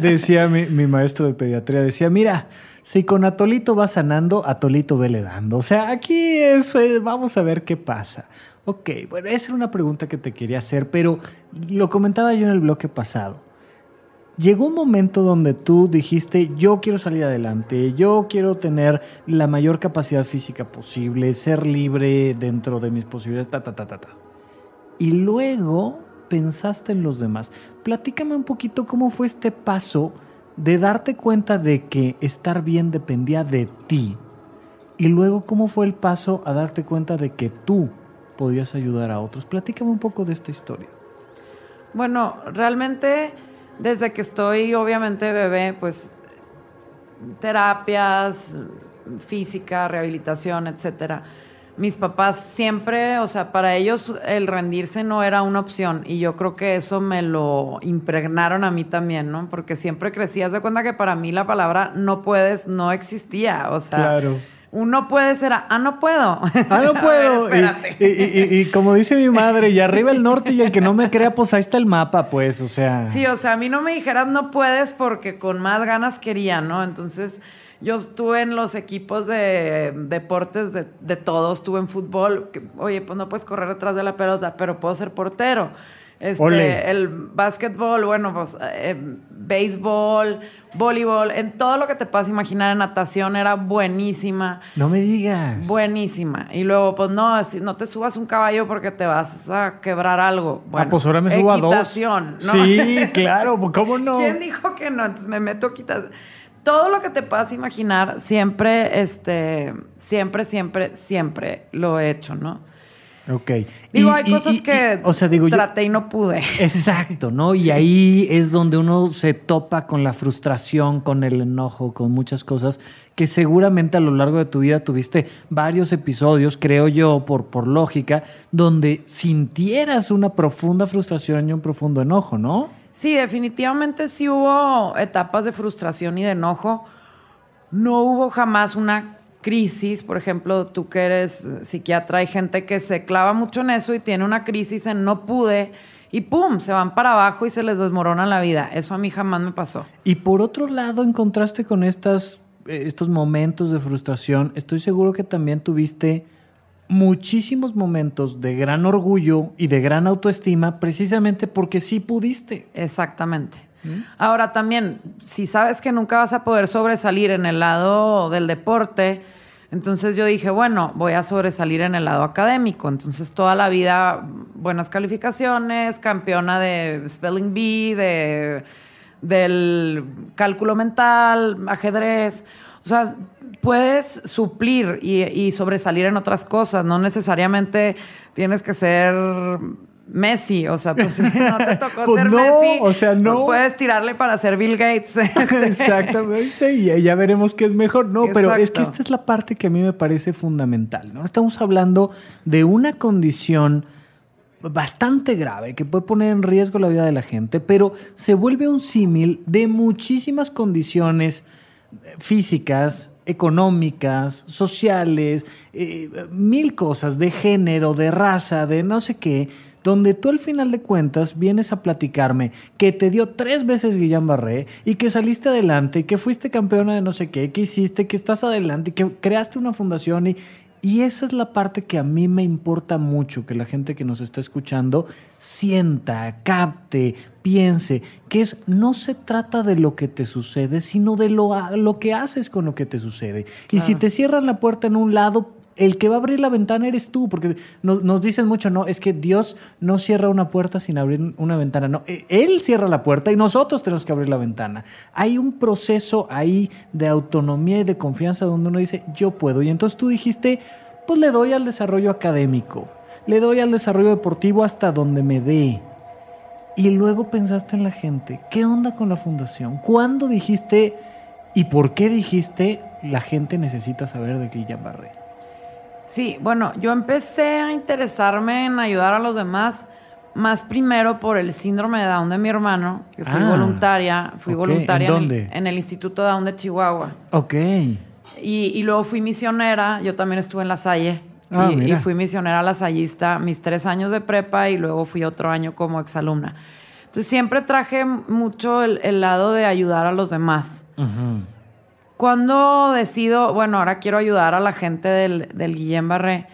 decía mi, maestro de pediatría, decía, mira, si con Atolito va sanando, Atolito vele dando. O sea, aquí es, eh, vamos a ver qué pasa. Ok, bueno, esa era una pregunta que te quería hacer, pero lo comentaba yo en el bloque pasado. Llegó un momento donde tú dijiste, yo quiero salir adelante, yo quiero tener la mayor capacidad física posible, ser libre dentro de mis posibilidades, ta, ta, ta, ta, ta. Y luego pensaste en los demás. Platícame un poquito cómo fue este paso de darte cuenta de que estar bien dependía de ti. Y luego cómo fue el paso a darte cuenta de que tú podías ayudar a otros. Platícame un poco de esta historia. Bueno, realmente desde que estoy obviamente bebé, pues terapias, física, rehabilitación, etcétera. Mis papás siempre, o sea, para ellos el rendirse no era una opción y yo creo que eso me lo impregnaron a mí también, ¿no? Porque siempre crecías de cuenta que para mí la palabra no puedes no existía, o sea, claro uno puede ser, ah, no puedo. Ah, no puedo. y, y, como dice mi madre, y arriba el norte y el que no me crea, pues ahí está el mapa, pues, o sea. Sí, o sea, a mí no me dijeras no puedes porque con más ganas quería, ¿no? Entonces, yo estuve en los equipos de deportes de, de todos, estuve en fútbol, que, oye, pues no puedes correr atrás de la pelota, pero puedo ser portero. Este, el básquetbol, bueno, pues eh, béisbol, voleibol, en todo lo que te puedas imaginar, en natación era buenísima. No me digas. Buenísima. Y luego, pues no, si no te subas un caballo porque te vas a quebrar algo. Ah, bueno, pues ahora me subo a dos. ¿no? Sí, claro, pues, ¿cómo no? ¿Quién dijo que no? Entonces me meto a Todo lo que te puedas imaginar, siempre, este, siempre, siempre, siempre lo he hecho, ¿no? Ok. Digo, hay cosas que traté y no pude. Exacto, ¿no? Y ahí es donde uno se topa con la frustración, con el enojo, con muchas cosas que seguramente a lo largo de tu vida tuviste varios episodios, creo yo, por, por lógica, donde sintieras una profunda frustración y un profundo enojo, ¿no? Sí, definitivamente sí hubo etapas de frustración y de enojo. No hubo jamás una crisis, por ejemplo, tú que eres psiquiatra, hay gente que se clava mucho en eso y tiene una crisis en no pude y pum, se van para abajo y se les desmorona la vida. Eso a mí jamás me pasó. Y por otro lado, en contraste con estas, eh, estos momentos de frustración, estoy seguro que también tuviste muchísimos momentos de gran orgullo y de gran autoestima precisamente porque sí pudiste. Exactamente. Mm. Ahora también, si sabes que nunca vas a poder sobresalir en el lado del deporte, entonces yo dije, bueno, voy a sobresalir en el lado académico. Entonces toda la vida buenas calificaciones, campeona de Spelling Bee, de, del cálculo mental, ajedrez. O sea, puedes suplir y sobresalir en otras cosas. No necesariamente tienes que ser Messi, o sea, pues no te tocó pues ser Messi. O sea, no. Pues, puedes tirarle para ser Bill Gates. Este. Exactamente, y ya veremos qué es mejor. No, pero es que esta es la parte que a mí me parece fundamental, ¿no? Estamos hablando de una condición bastante grave que puede poner en riesgo la vida de la gente, pero se vuelve un símil de muchísimas condiciones eh, físicas, económicas, sociales, eh, mil cosas de género, de raza, de no sé qué, donde tú al final de cuentas vienes a platicarme que te dio tres veces Guillán Barré y que saliste adelante y que fuiste campeona de no sé qué, que hiciste, que estás adelante y que creaste una fundación y, y esa es la parte que a mí me importa mucho, que la gente que nos está escuchando sienta, capte, piense, que es no se trata de lo que te sucede, sino de lo, lo que haces con lo que te sucede. Y si te cierran la puerta en un lado, el que va a abrir la ventana eres tú, porque nos, dicen mucho, no, es que Dios no cierra una puerta sin abrir una ventana, no, e, Él cierra la puerta y nosotros tenemos que abrir la ventana. Hay un proceso ahí de autonomía y de confianza donde uno dice, yo puedo, y entonces tú dijiste, pues le doy al desarrollo académico, le doy al desarrollo deportivo hasta donde me dé. Y luego pensaste en la gente, ¿qué onda con la fundación? ¿Cuándo dijiste y por qué dijiste la gente necesita saber de Guillain Barré? Sí, bueno, yo empecé a interesarme en ayudar a los demás, más primero por el síndrome de Down de mi hermano, que fui ah, voluntaria, fui voluntaria ¿En, el, Instituto Down de Chihuahua. Ok. Y, luego fui misionera, yo también estuve en La Salle. Ah, y, fui misionera lasallista mis tres años de prepa y luego fui otro año como exalumna. Entonces siempre traje mucho el, lado de ayudar a los demás cuando decido, bueno, ahora quiero ayudar a la gente del, Guillén Barré,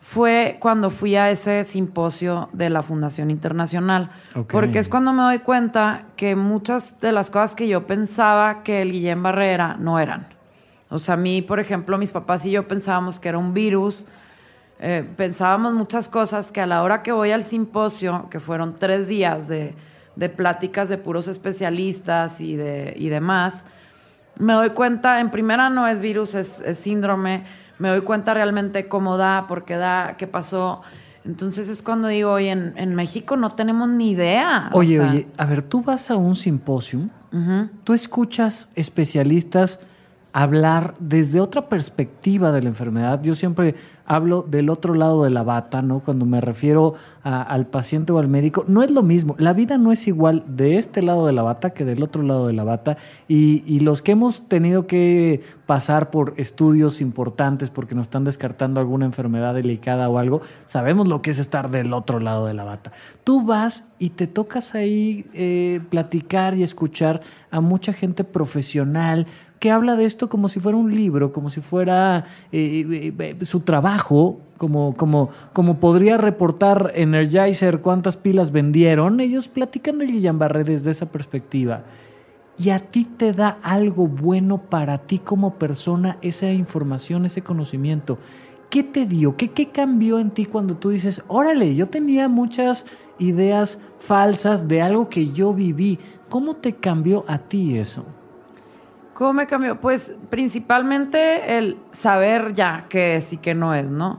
fue cuando fui a ese simposio de la Fundación Internacional. Porque es cuando me doy cuenta que muchas de las cosas que yo pensaba que el Guillén Barré era, no eran. O sea, a mí, por ejemplo, mis papás y yo pensábamos que era un virus. Eh, pensábamos muchas cosas que a la hora que voy al simposio, que fueron tres días de, pláticas de puros especialistas y, de, y demás, me doy cuenta, en primera no es virus, es, síndrome, me doy cuenta realmente cómo da, por qué da, qué pasó. Entonces es cuando digo, oye, en, México no tenemos ni idea. Oye, oye, a ver, tú vas a un simposio, tú escuchas especialistas hablar desde otra perspectiva de la enfermedad. Yo siempre hablo del otro lado de la bata, ¿no? Cuando me refiero al paciente o al médico, no es lo mismo. La vida no es igual de este lado de la bata que del otro lado de la bata. Y, los que hemos tenido que pasar por estudios importantes porque nos están descartando alguna enfermedad delicada o algo, sabemos lo que es estar del otro lado de la bata. Tú vas y te tocas ahí eh, platicar y escuchar a mucha gente profesional, que habla de esto como si fuera un libro, como si fuera eh, eh, eh, su trabajo, como, como, como podría reportar Energizer cuántas pilas vendieron. Ellos platican de guillain Barré desde esa perspectiva. Y a ti te da algo bueno para ti como persona esa información, ese conocimiento. ¿qué te dio? ¿Qué, ¿Qué, cambió en ti cuando tú dices, órale, yo tenía muchas ideas falsas de algo que yo viví? ¿Cómo te cambió a ti eso? ¿Cómo me cambió? Pues principalmente el saber ya qué es y qué no es, ¿no?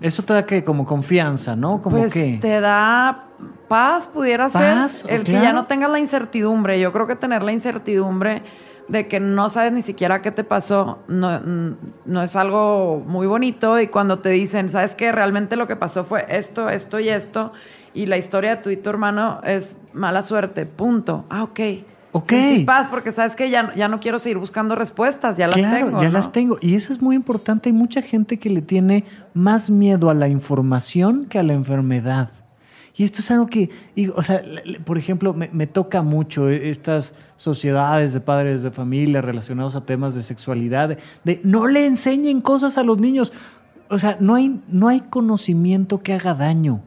Eso te da que como confianza, ¿no? Como pues que... te da paz, pudiera ¿Paz? ser el que ya no tengas la incertidumbre. Yo creo que tener la incertidumbre de que no sabes ni siquiera qué te pasó no, mm, no es algo muy bonito y cuando te dicen, ¿sabes qué? Realmente lo que pasó fue esto, esto y esto y la historia de tú y tu hermano es mala suerte, punto. Ah, ok Ok. paz, porque sabes que ya, ya no quiero seguir buscando respuestas, ya las tengo. Ya las tengo. Y eso es muy importante. Hay mucha gente que le tiene más miedo a la información que a la enfermedad. Y esto es algo que, o sea, por ejemplo, me, toca mucho eh, estas sociedades de padres de familia relacionados a temas de sexualidad, de, no le enseñen cosas a los niños. O sea, no hay, no hay conocimiento que haga daño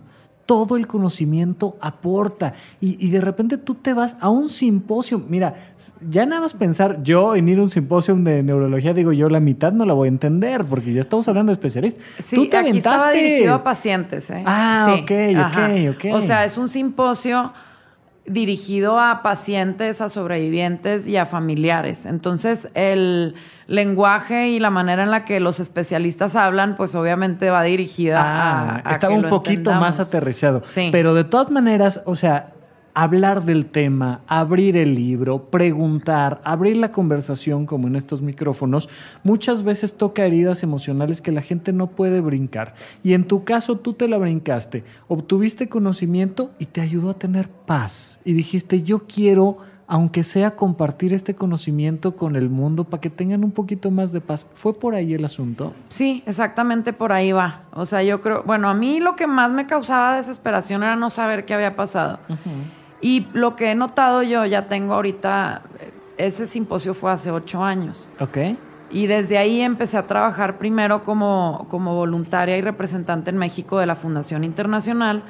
todo el conocimiento aporta. Y, y, de repente tú te vas a un simposio. Mira, ya nada más pensar yo en ir a un simposio de neurología, digo yo, la mitad no la voy a entender, porque ya estamos hablando de especialistas. tú te aquí a pacientes. ¿eh? Ah, ok, ok, ok. O sea, es un simposio dirigido a pacientes, a sobrevivientes y a familiares. Entonces, el lenguaje y la manera en la que los especialistas hablan, pues obviamente va dirigida ah, a, a, Estaba un poquito más aterrizado. Sí. Pero de todas maneras, o sea, hablar del tema, abrir el libro, preguntar, abrir la conversación como en estos micrófonos, muchas veces toca heridas emocionales que la gente no puede brincar. Y en tu caso tú te la brincaste, obtuviste conocimiento y te ayudó a tener paz. Y dijiste, yo quiero, aunque sea, compartir este conocimiento con el mundo para que tengan un poquito más de paz. ¿Fue por ahí el asunto? Sí, exactamente por ahí va. O sea, yo creo, bueno, a mí lo que más me causaba desesperación era no saber qué había pasado. Y lo que he notado yo, ya tengo ahorita, ese simposio fue hace ocho años. Ok. Y desde ahí empecé a trabajar primero como, como voluntaria y representante en México de la Fundación Internacional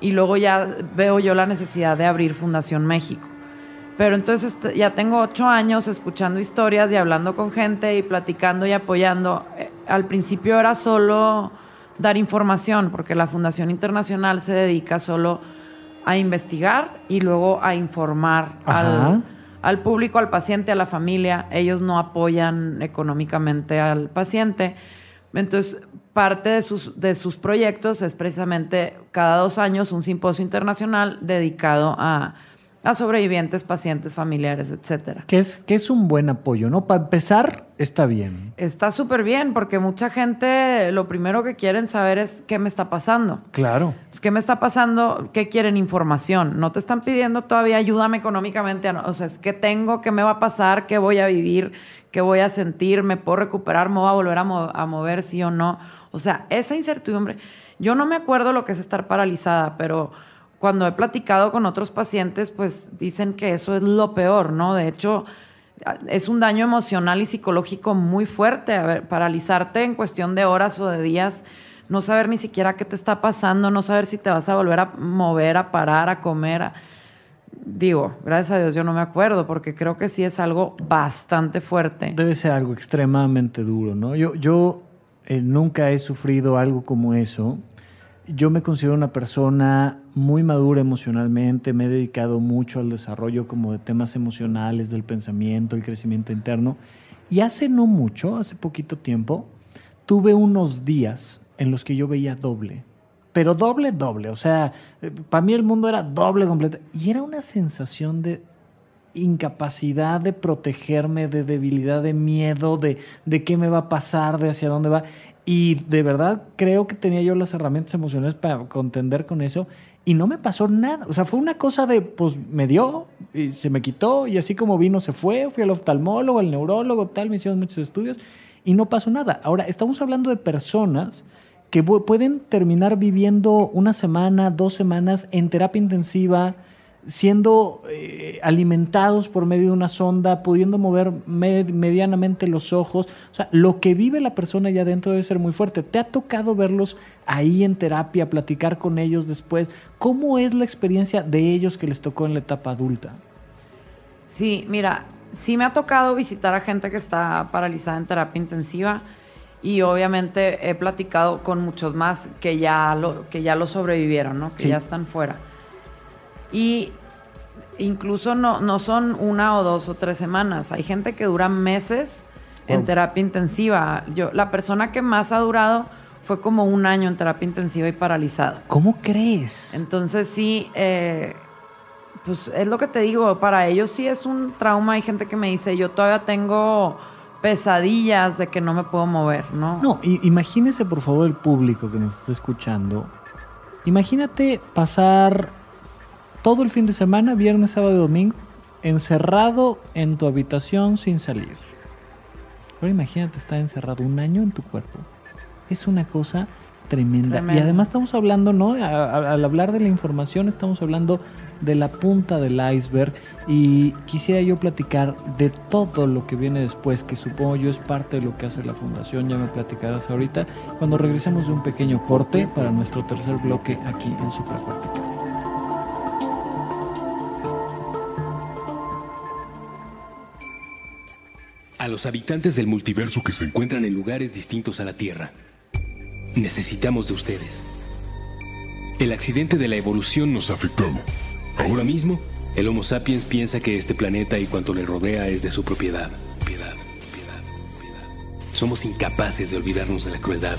y luego ya veo yo la necesidad de abrir Fundación México. Pero entonces este, ya tengo ocho años escuchando historias y hablando con gente y platicando y apoyando. Eh, al principio era solo dar información, porque la Fundación Internacional se dedica solo a investigar y luego a informar al, público, al paciente, a la familia. Ellos no apoyan económicamente al paciente. Entonces, parte de sus, de sus proyectos es precisamente cada dos años un simposio internacional dedicado a a sobrevivientes, pacientes, familiares, etcétera. Que es, es un buen apoyo, ¿no? Para empezar, está bien. Está súper bien, porque mucha gente lo primero que quieren saber es qué me está pasando. Claro. ¿Qué me está pasando? ¿Qué quieren información? No te están pidiendo todavía ayúdame económicamente. O sea, qué tengo, qué me va a pasar, qué voy a vivir, qué voy a sentir, me puedo recuperar, me voy a volver a mover, sí o no. O sea, esa incertidumbre. Yo no me acuerdo lo que es estar paralizada, pero cuando he platicado con otros pacientes, pues dicen que eso es lo peor, ¿no? De hecho, es un daño emocional y psicológico muy fuerte, a ver, paralizarte en cuestión de horas o de días, no saber ni siquiera qué te está pasando, no saber si te vas a volver a mover, a parar, a comer. Digo, gracias a Dios yo no me acuerdo porque creo que sí es algo bastante fuerte. Debe ser algo extremadamente duro, ¿no? Yo, yo eh, nunca he sufrido algo como eso yo me considero una persona muy madura emocionalmente, me he dedicado mucho al desarrollo como de temas emocionales, del pensamiento, el crecimiento interno. Y hace no mucho, hace poquito tiempo, tuve unos días en los que yo veía doble, pero doble, doble. O sea, para mí el mundo era doble completo. Y era una sensación de incapacidad de protegerme, de debilidad, de miedo, de, de qué me va a pasar, de hacia dónde va. Y de verdad creo que tenía yo las herramientas emocionales para contender con eso. Y no me pasó nada. O sea, fue una cosa de, pues me dio y se me quitó. Y así como vino, se fue. Fui al oftalmólogo, al neurólogo, tal. Me hicieron muchos estudios y no pasó nada. Ahora, estamos hablando de personas que pueden terminar viviendo una semana, dos semanas en terapia intensiva siendo eh, alimentados por medio de una sonda, pudiendo mover medianamente los ojos. O sea, lo que vive la persona allá adentro debe ser muy fuerte. ¿Te ha tocado verlos ahí en terapia, platicar con ellos después? ¿Cómo es la experiencia de ellos que les tocó en la etapa adulta? Sí, mira, sí me ha tocado visitar a gente que está paralizada en terapia intensiva y obviamente he platicado con muchos más que ya lo, que ya lo sobrevivieron, que ya están fuera. Y incluso no, son una o dos o tres semanas. Hay gente que dura meses en terapia intensiva. Yo, la persona que más ha durado fue como un año en terapia intensiva y paralizado. ¿Cómo crees? Entonces sí, eh, pues es lo que te digo, para ellos sí es un trauma. Hay gente que me dice, yo todavía tengo pesadillas de que no me puedo mover, ¿no? No, imagínese por favor el público que nos está escuchando. Imagínate pasar todo el fin de semana, viernes, sábado y domingo, encerrado en tu habitación sin salir. Ahora imagínate estar encerrado un año en tu cuerpo. Es una cosa tremenda. Y además estamos hablando, ¿no? al hablar de la información, estamos hablando de la punta del iceberg. Y quisiera yo platicar de todo lo que viene después, que supongo yo es parte de lo que hace la fundación. Ya me platicarás ahorita, cuando regresemos de un pequeño corte para nuestro tercer bloque aquí en Supracortical. a los habitantes del multiverso que se encuentran en lugares distintos a la Tierra. Necesitamos de ustedes. El accidente de la evolución nos afectó. Ahora mismo, el Homo sapiens piensa que este planeta y cuanto le rodea es de su propiedad. Piedad, piedad, piedad. Somos incapaces de olvidarnos de la crueldad.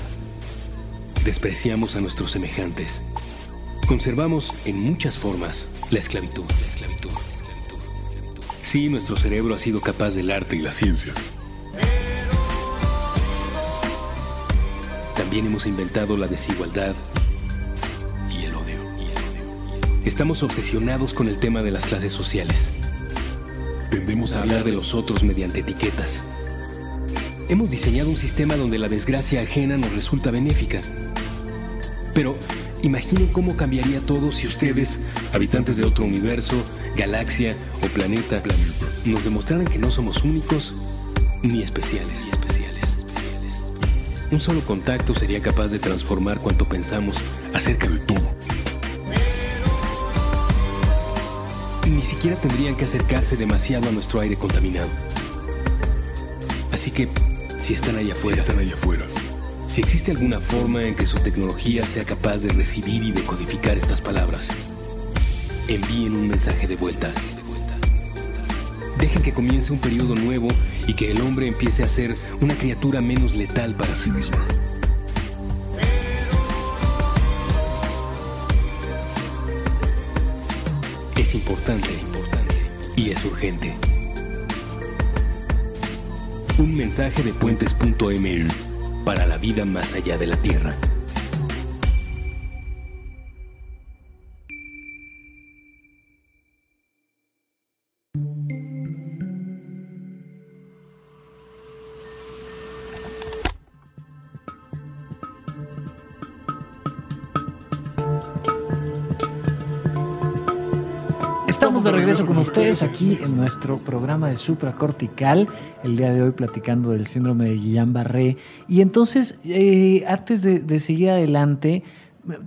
Despreciamos a nuestros semejantes. Conservamos en muchas formas La esclavitud sí nuestro cerebro ha sido capaz del arte y la ciencia. También hemos inventado la desigualdad y el odio. Estamos obsesionados con el tema de las clases sociales. Tendemos a hablar de los otros mediante etiquetas. Hemos diseñado un sistema donde la desgracia ajena nos resulta benéfica. Pero Imaginen cómo cambiaría todo si ustedes, habitantes de otro universo, galaxia o planeta, nos demostraran que no somos únicos ni especiales. especiales. Un solo contacto sería capaz de transformar cuanto pensamos acerca del todo. Ni siquiera tendrían que acercarse demasiado a nuestro aire contaminado. Así que, si están allá afuera, están allá afuera si existe alguna forma en que su tecnología sea capaz de recibir y decodificar estas palabras. Envíen un mensaje de vuelta. Dejen que comience un periodo nuevo y que el hombre empiece a ser una criatura menos letal para sí mismo. Es importante, es importante y es urgente. Un mensaje de puentes.ml para la vida más allá de la Tierra. ustedes aquí en nuestro programa de supracortical, el día de hoy platicando del síndrome de Guillain-Barré. Y entonces, eh, antes de seguir adelante,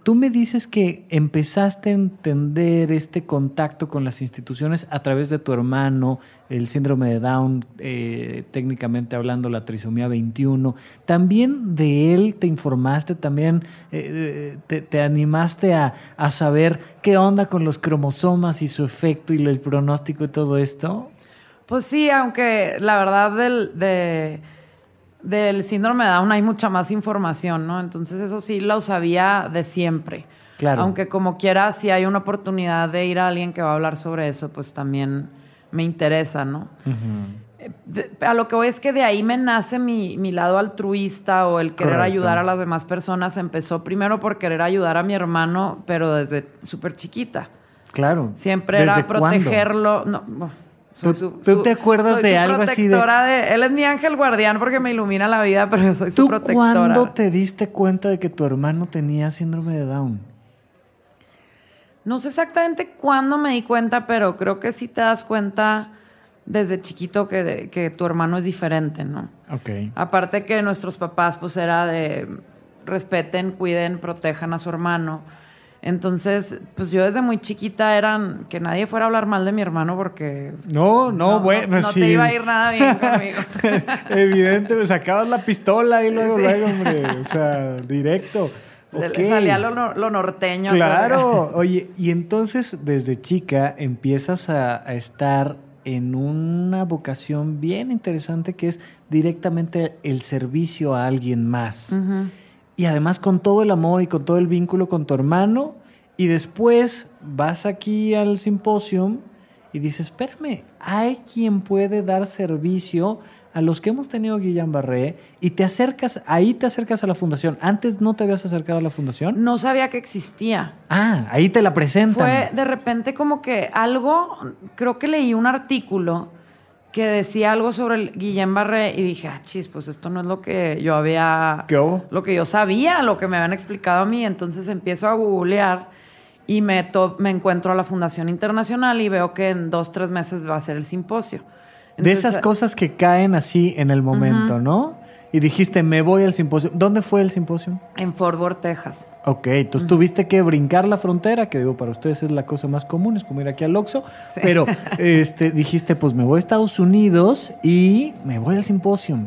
Tú me dices que empezaste a entender este contacto con las instituciones a través de tu hermano, el síndrome de Down, eh, técnicamente hablando la trisomía 21. ¿También de él te informaste, también eh, eh, te, animaste a, saber qué onda con los cromosomas y su efecto y el pronóstico y todo esto? Pues sí, aunque la verdad del, de del síndrome de Down hay mucha más información, ¿no? Entonces eso sí lo sabía de siempre. Claro. Aunque como quiera, si hay una oportunidad de ir a alguien que va a hablar sobre eso, pues también me interesa, ¿no? Eh, a lo que voy es que de ahí me nace mi, lado altruista o el querer ayudar a las demás personas. Empezó primero por querer ayudar a mi hermano, pero desde súper chiquita. Claro. Siempre era protegerlo. No, ¿Tú, te acuerdas de algo así de... de... Él es mi ángel guardián porque me ilumina la vida, pero yo soy su protectora. ¿Cuándo te diste cuenta de que tu hermano tenía síndrome de Down? No sé exactamente cuándo me di cuenta, pero creo que sí te das cuenta desde chiquito que, que tu hermano es diferente, ¿no? Ok. Aparte que nuestros papás, pues era de respeten, cuiden, protejan a su hermano entonces, pues yo desde muy chiquita eran que nadie fuera a hablar mal de mi hermano porque... No, no, bueno, no, no te iba a ir nada bien conmigo. Evidente, me sacabas la pistola y luego, hombre, o sea, directo. Salía lo, norteño. Claro, oye, y entonces desde chica empiezas a, estar en una vocación bien interesante que es directamente el servicio a alguien más. Ajá y además con todo el amor y con todo el vínculo con tu hermano. Y después vas aquí al simposio y dices, espérame, hay quien puede dar servicio a los que hemos tenido Guillán Barré y te acercas, ahí te acercas a la fundación. Antes no te habías acercado a la fundación. No sabía que existía. Ah, ahí te la presentan. Fue de repente como que algo, creo que leí un artículo que decía algo sobre el Guillén Barré y dije, ah, chis, pues esto no es lo que yo había. ¿Qué Lo que yo sabía, lo que me habían explicado a mí. Entonces empiezo a googlear y me, me encuentro a la Fundación Internacional y veo que en dos, tres meses va a ser el simposio. de esas cosas que caen así en el momento, ¿no? y dijiste, me voy al simposio. ¿Dónde fue el simposio? En Fort Worth, Texas. Ok, entonces tuviste que brincar la frontera, que digo, para ustedes es la cosa más común, es como ir aquí al Oxxo, pero este, dijiste, pues me voy a Estados Unidos y me voy al simposio.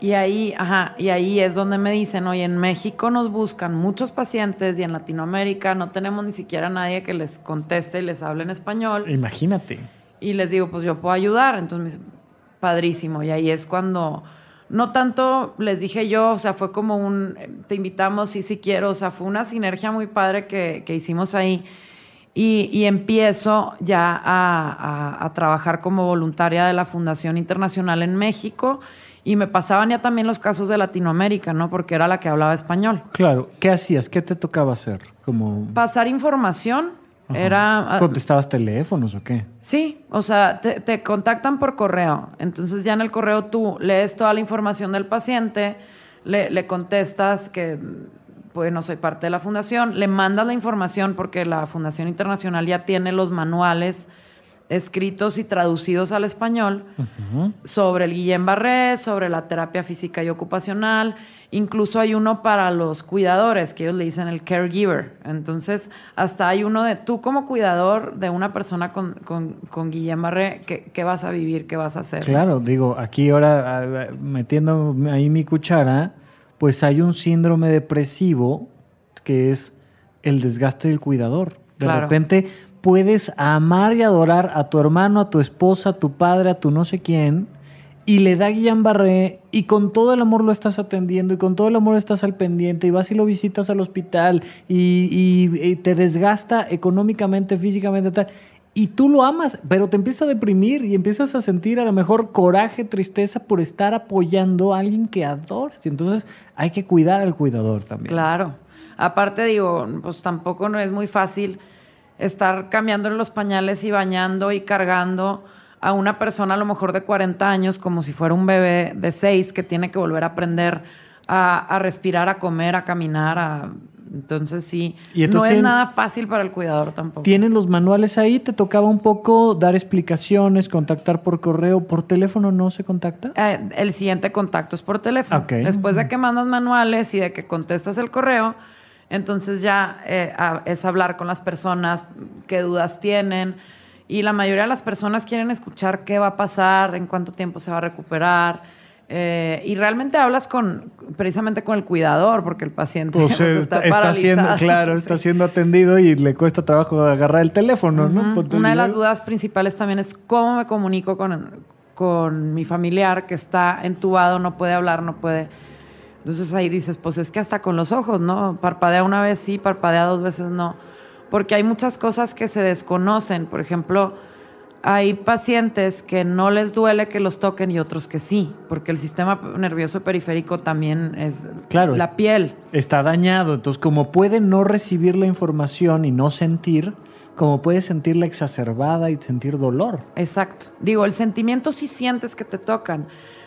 Y ahí, ajá, y ahí es donde me dicen, oye, en México nos buscan muchos pacientes y en Latinoamérica no tenemos ni siquiera nadie que les conteste y les hable en español. Imagínate. Y les digo, pues yo puedo ayudar. Entonces me dicen, padrísimo. Y ahí es cuando no tanto les dije yo, o sea, fue como un, te invitamos, sí, si quiero, o sea, fue una sinergia muy padre que, hicimos ahí. Y, empiezo ya a, a, trabajar como voluntaria de la Fundación Internacional en México y me pasaban ya también los casos de Latinoamérica, ¿no? Porque era la que hablaba español. Claro, ¿qué hacías? ¿Qué te tocaba hacer? Como... Pasar información era. Ah, ¿Contestabas teléfonos o qué? Sí, o sea, te, contactan por correo. Entonces ya en el correo tú lees toda la información del paciente, le, contestas que bueno, no soy parte de la fundación, le mandas la información porque la Fundación Internacional ya tiene los manuales escritos y traducidos al español sobre el Guillén Barré, sobre la terapia física y ocupacional Incluso hay uno para los cuidadores, que ellos le dicen el caregiver. Entonces, hasta hay uno de tú como cuidador de una persona con, con, con Guillermo ¿qué, ¿qué, vas a vivir? ¿Qué vas a hacer? Claro, digo, aquí ahora metiendo ahí mi cuchara, pues hay un síndrome depresivo que es el desgaste del cuidador. De repente puedes amar y adorar a tu hermano, a tu esposa, a tu padre, a tu no sé quién, y le da Guillain Barré y con todo el amor lo estás atendiendo y con todo el amor estás al pendiente y vas y lo visitas al hospital y, te desgasta económicamente, físicamente, tal. Y tú lo amas, pero te empieza a deprimir y empiezas a sentir a lo mejor coraje, tristeza por estar apoyando a alguien que adoras. Entonces hay que cuidar al cuidador también. Claro. Aparte digo, pues tampoco no es muy fácil estar cambiando los pañales y bañando y cargando a una persona a lo mejor de 40 años como si fuera un bebé de 6 que tiene que volver a aprender a, respirar, a comer, a caminar, Entonces sí, no es nada fácil para el cuidador tampoco. Tienen los manuales ahí, te tocaba un poco dar explicaciones, contactar por correo, por teléfono no se contacta. Eh, el siguiente contacto es por teléfono. Después de que mandas manuales y de que contestas el correo, entonces ya eh, es hablar con las personas, qué dudas tienen, y la mayoría de las personas quieren escuchar qué va a pasar, en cuánto tiempo se va a recuperar. Eh, y realmente hablas con precisamente con el cuidador, porque el paciente pues, está, está siendo, claro, está siendo atendido y le cuesta trabajo agarrar el teléfono, ¿no? Una de las dudas principales también es cómo me comunico con, con mi familiar que está entubado, no puede hablar, no puede. Entonces ahí dices, pues es que hasta con los ojos, ¿no? Parpadea una vez sí, parpadea dos veces no porque hay muchas cosas que se desconocen. Por ejemplo, hay pacientes que no les duele que los toquen y otros que sí, porque el sistema nervioso periférico también es claro, la piel. Está dañado, entonces como puede no recibir la información y no sentir, como puede sentirla exacerbada y sentir dolor. Exacto. Digo, el sentimiento sí sientes que te tocan,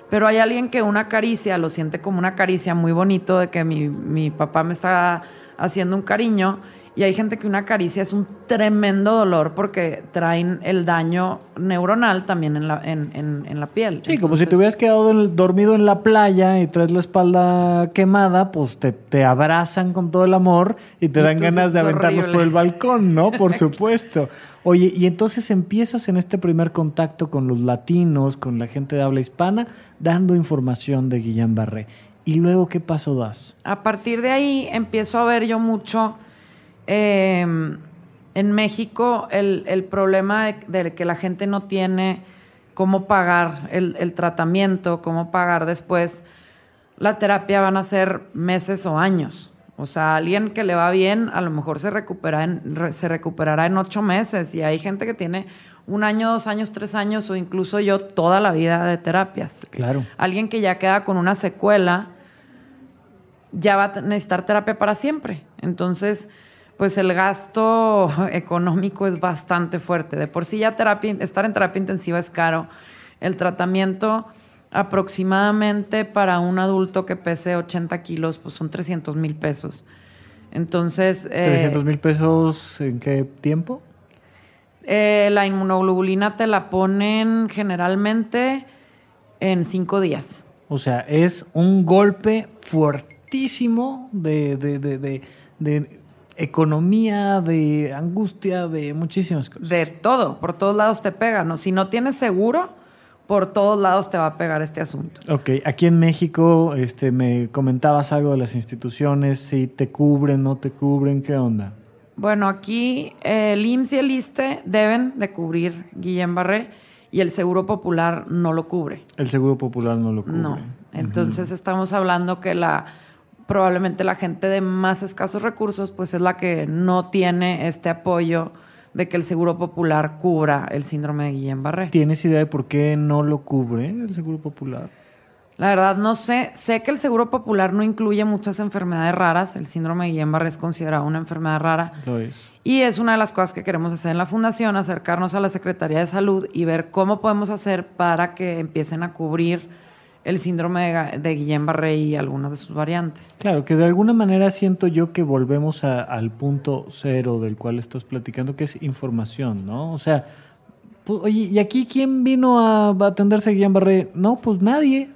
pero hay alguien que una caricia lo siente como una caricia muy bonito de que mi, mi papá me está haciendo un cariño y hay gente que una caricia es un tremendo dolor porque traen el daño neuronal también en la, en, la piel. Sí, como si te hubieras quedado dormido en la playa y traes la espalda quemada, pues te, te abrazan con todo el amor y te dan ganas de aventarlos por el balcón, ¿no? Por supuesto. Oye, y entonces empiezas en este primer contacto con los latinos, con la gente de habla hispana, dando información de Guillain Barré. ¿Y luego qué paso das? A partir de ahí empiezo a ver yo mucho Em, en México el, problema de, que la gente no tiene cómo pagar el, el tratamiento, cómo pagar después la terapia van a ser meses o años. O sea, alguien que le va bien, a lo mejor se, se recuperará en ocho meses. Y hay gente que tiene un año, dos años, tres años o incluso yo toda la vida de terapias. Claro. Alguien que ya queda con una secuela ya va a necesitar terapia para siempre. Entonces, pues el gasto económico es bastante fuerte. De por sí ya terapia, estar en terapia intensiva es caro. El tratamiento aproximadamente para un adulto que pese 80 kilos, pues son 300 mil pesos. Entonces... ¿300 eh, mil pesos en qué tiempo? Eh, la inmunoglobulina te la ponen generalmente en cinco días. O sea, es un golpe fuertísimo de economía, de angustia, de muchísimas cosas. De todo, por todos lados te pegan. Si no tienes seguro, por todos lados te va a pegar este asunto. Ok, aquí en México este, me comentabas algo de las instituciones, si te cubren, no te cubren, ¿qué onda? Bueno, aquí eh, el IMSS y el ISTE deben de cubrir Guillén Barré y el Seguro Popular no lo cubre. El Seguro Popular no lo cubre. No, entonces estamos hablando que la probablemente la gente de más escasos recursos pues es la que no tiene este apoyo de que el Seguro Popular cubra el síndrome de Guillain-Barré. ¿Tienes idea de por qué no lo cubre el Seguro Popular? La verdad no sé, sé que el Seguro Popular no incluye muchas enfermedades raras, el síndrome de Guillain-Barré es considerado una enfermedad rara. Lo es. Y es una de las cosas que queremos hacer en la fundación, acercarnos a la Secretaría de Salud y ver cómo podemos hacer para que empiecen a cubrir el síndrome de, Guillain-Barré y algunas de sus variantes. Claro, que de alguna manera siento yo que volvemos al punto cero del cual estás platicando, que es información, ¿no? O sea, oye, ¿y aquí quién vino a atenderse a Guillain-Barré? No, pues nadie.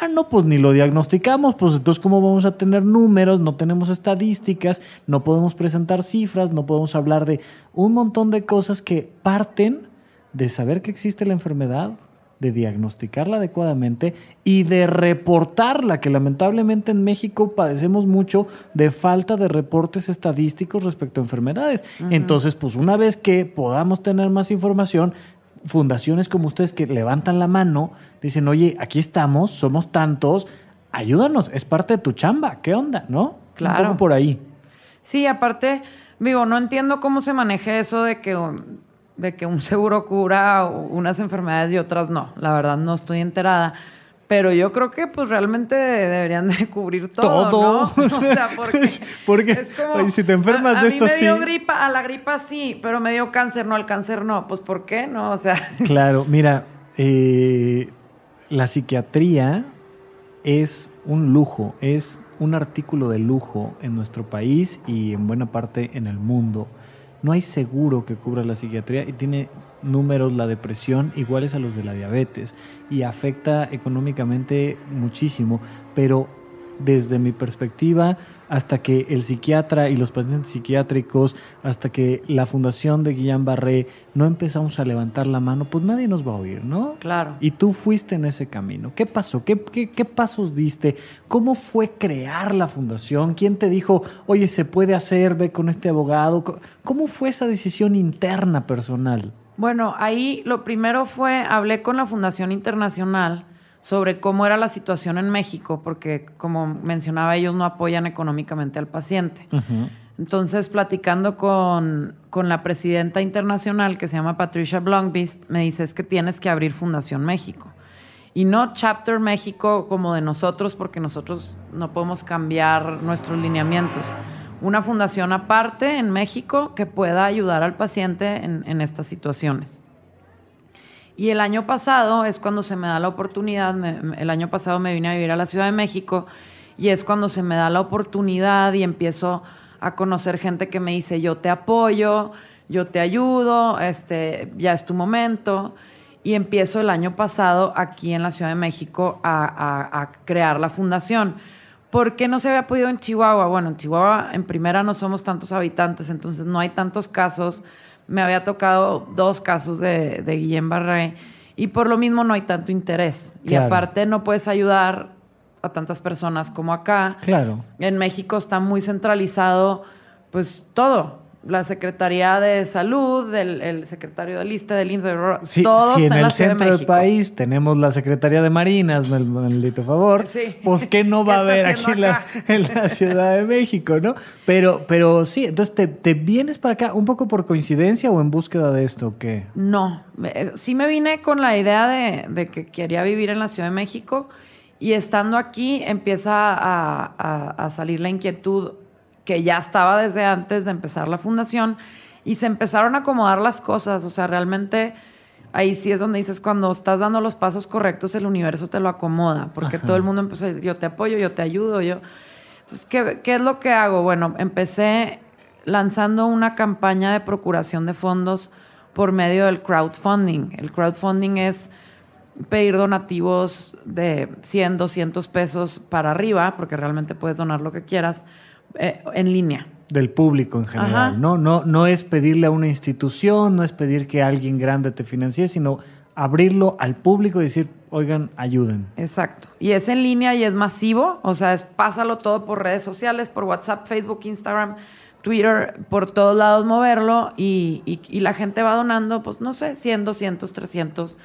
Ah, no, pues ni lo diagnosticamos, pues entonces ¿cómo vamos a tener números? No tenemos estadísticas, no podemos presentar cifras, no podemos hablar de un montón de cosas que parten de saber que existe la enfermedad, de diagnosticarla adecuadamente y de reportarla, que lamentablemente en México padecemos mucho de falta de reportes estadísticos respecto a enfermedades. Entonces, pues una vez que podamos tener más información, fundaciones como ustedes que levantan la mano, dicen, oye, aquí estamos, somos tantos, ayúdanos, es parte de tu chamba, ¿qué onda? ¿No? Claro. por ahí. Sí, aparte, digo, no entiendo cómo se maneja eso de que um, de que un seguro cura unas enfermedades y otras no. La verdad no estoy enterada. Pero yo creo que pues realmente deberían de cubrir todo, todo. O sea, porque, si te enfermas de esto me dio gripa, a la gripa sí, pero me dio cáncer, no al cáncer no, pues ¿por qué no? O sea, claro, mira, eh, la psiquiatría es un lujo, es un artículo de lujo en nuestro país y en buena parte en el mundo no hay seguro que cubra la psiquiatría y tiene números la depresión iguales a los de la diabetes y afecta económicamente muchísimo, pero desde mi perspectiva, hasta que el psiquiatra y los pacientes psiquiátricos, hasta que la fundación de Guillain Barré no empezamos a levantar la mano, pues nadie nos va a oír, ¿no? Claro. Y tú fuiste en ese camino. ¿Qué pasó? ¿Qué, qué pasos diste? ¿Cómo fue crear la fundación? ¿Quién te dijo, oye, se puede hacer, ve con este abogado? ¿Cómo fue esa decisión interna personal? Bueno, ahí lo primero fue, hablé con la Fundación Internacional sobre cómo era la situación en México, porque como mencionaba, ellos no apoyan económicamente al paciente. Entonces, platicando con, la presidenta internacional que se llama Patricia Blomqvist, me dice, es que tienes que abrir Fundación México. Y no Chapter México como de nosotros, porque nosotros no podemos cambiar nuestros lineamientos. Una fundación aparte en México que pueda ayudar al paciente en estas situaciones. Y el año pasado es cuando se me da la oportunidad, el año pasado me vine a vivir a la Ciudad de México y es cuando se me da la oportunidad y empiezo a conocer gente que me dice, yo te apoyo, yo te ayudo, este, ya es tu momento. Y empiezo el año pasado aquí en la Ciudad de México a, a crear la fundación. ¿Por qué no se había podido en Chihuahua? Bueno, en Chihuahua en primera no somos tantos habitantes, entonces no hay tantos casos me había tocado dos casos de, de Guillén Barré y por lo mismo no hay tanto interés. Y aparte no puedes ayudar a tantas personas como acá. Claro. En México está muy centralizado, pues todo la Secretaría de Salud, el, secretario de lista del IMSS, todos si en, el centro del país tenemos la Secretaría de Marinas, maldito favor, pues ¿qué no va a haber aquí en la Ciudad de México, no? Pero, pero sí, entonces ¿te, vienes para acá un poco por coincidencia o en búsqueda de esto o qué? No, eh, sí me vine con la idea de, que quería vivir en la Ciudad de México y estando aquí empieza a salir la inquietud que ya estaba desde antes de empezar la fundación, y se empezaron a acomodar las cosas, o sea, realmente ahí sí es donde dices, cuando estás dando los pasos correctos, el universo te lo acomoda, porque todo el mundo empezó, yo te apoyo, yo te ayudo, yo... Entonces, ¿qué, ¿qué es lo que hago? Bueno, empecé lanzando una campaña de procuración de fondos por medio del crowdfunding. El crowdfunding es pedir donativos de 100, 200 pesos para arriba, porque realmente puedes donar lo que quieras, eh, en línea. Del público en general, ¿no? No, no es pedirle a una institución, no es pedir que alguien grande te financie, sino abrirlo al público y decir, oigan, ayuden. Exacto. Y es en línea y es masivo, o sea, es pásalo todo por redes sociales, por WhatsApp, Facebook, Instagram, Twitter, por todos lados moverlo y, y, y la gente va donando, pues no sé, 100, 200, 300.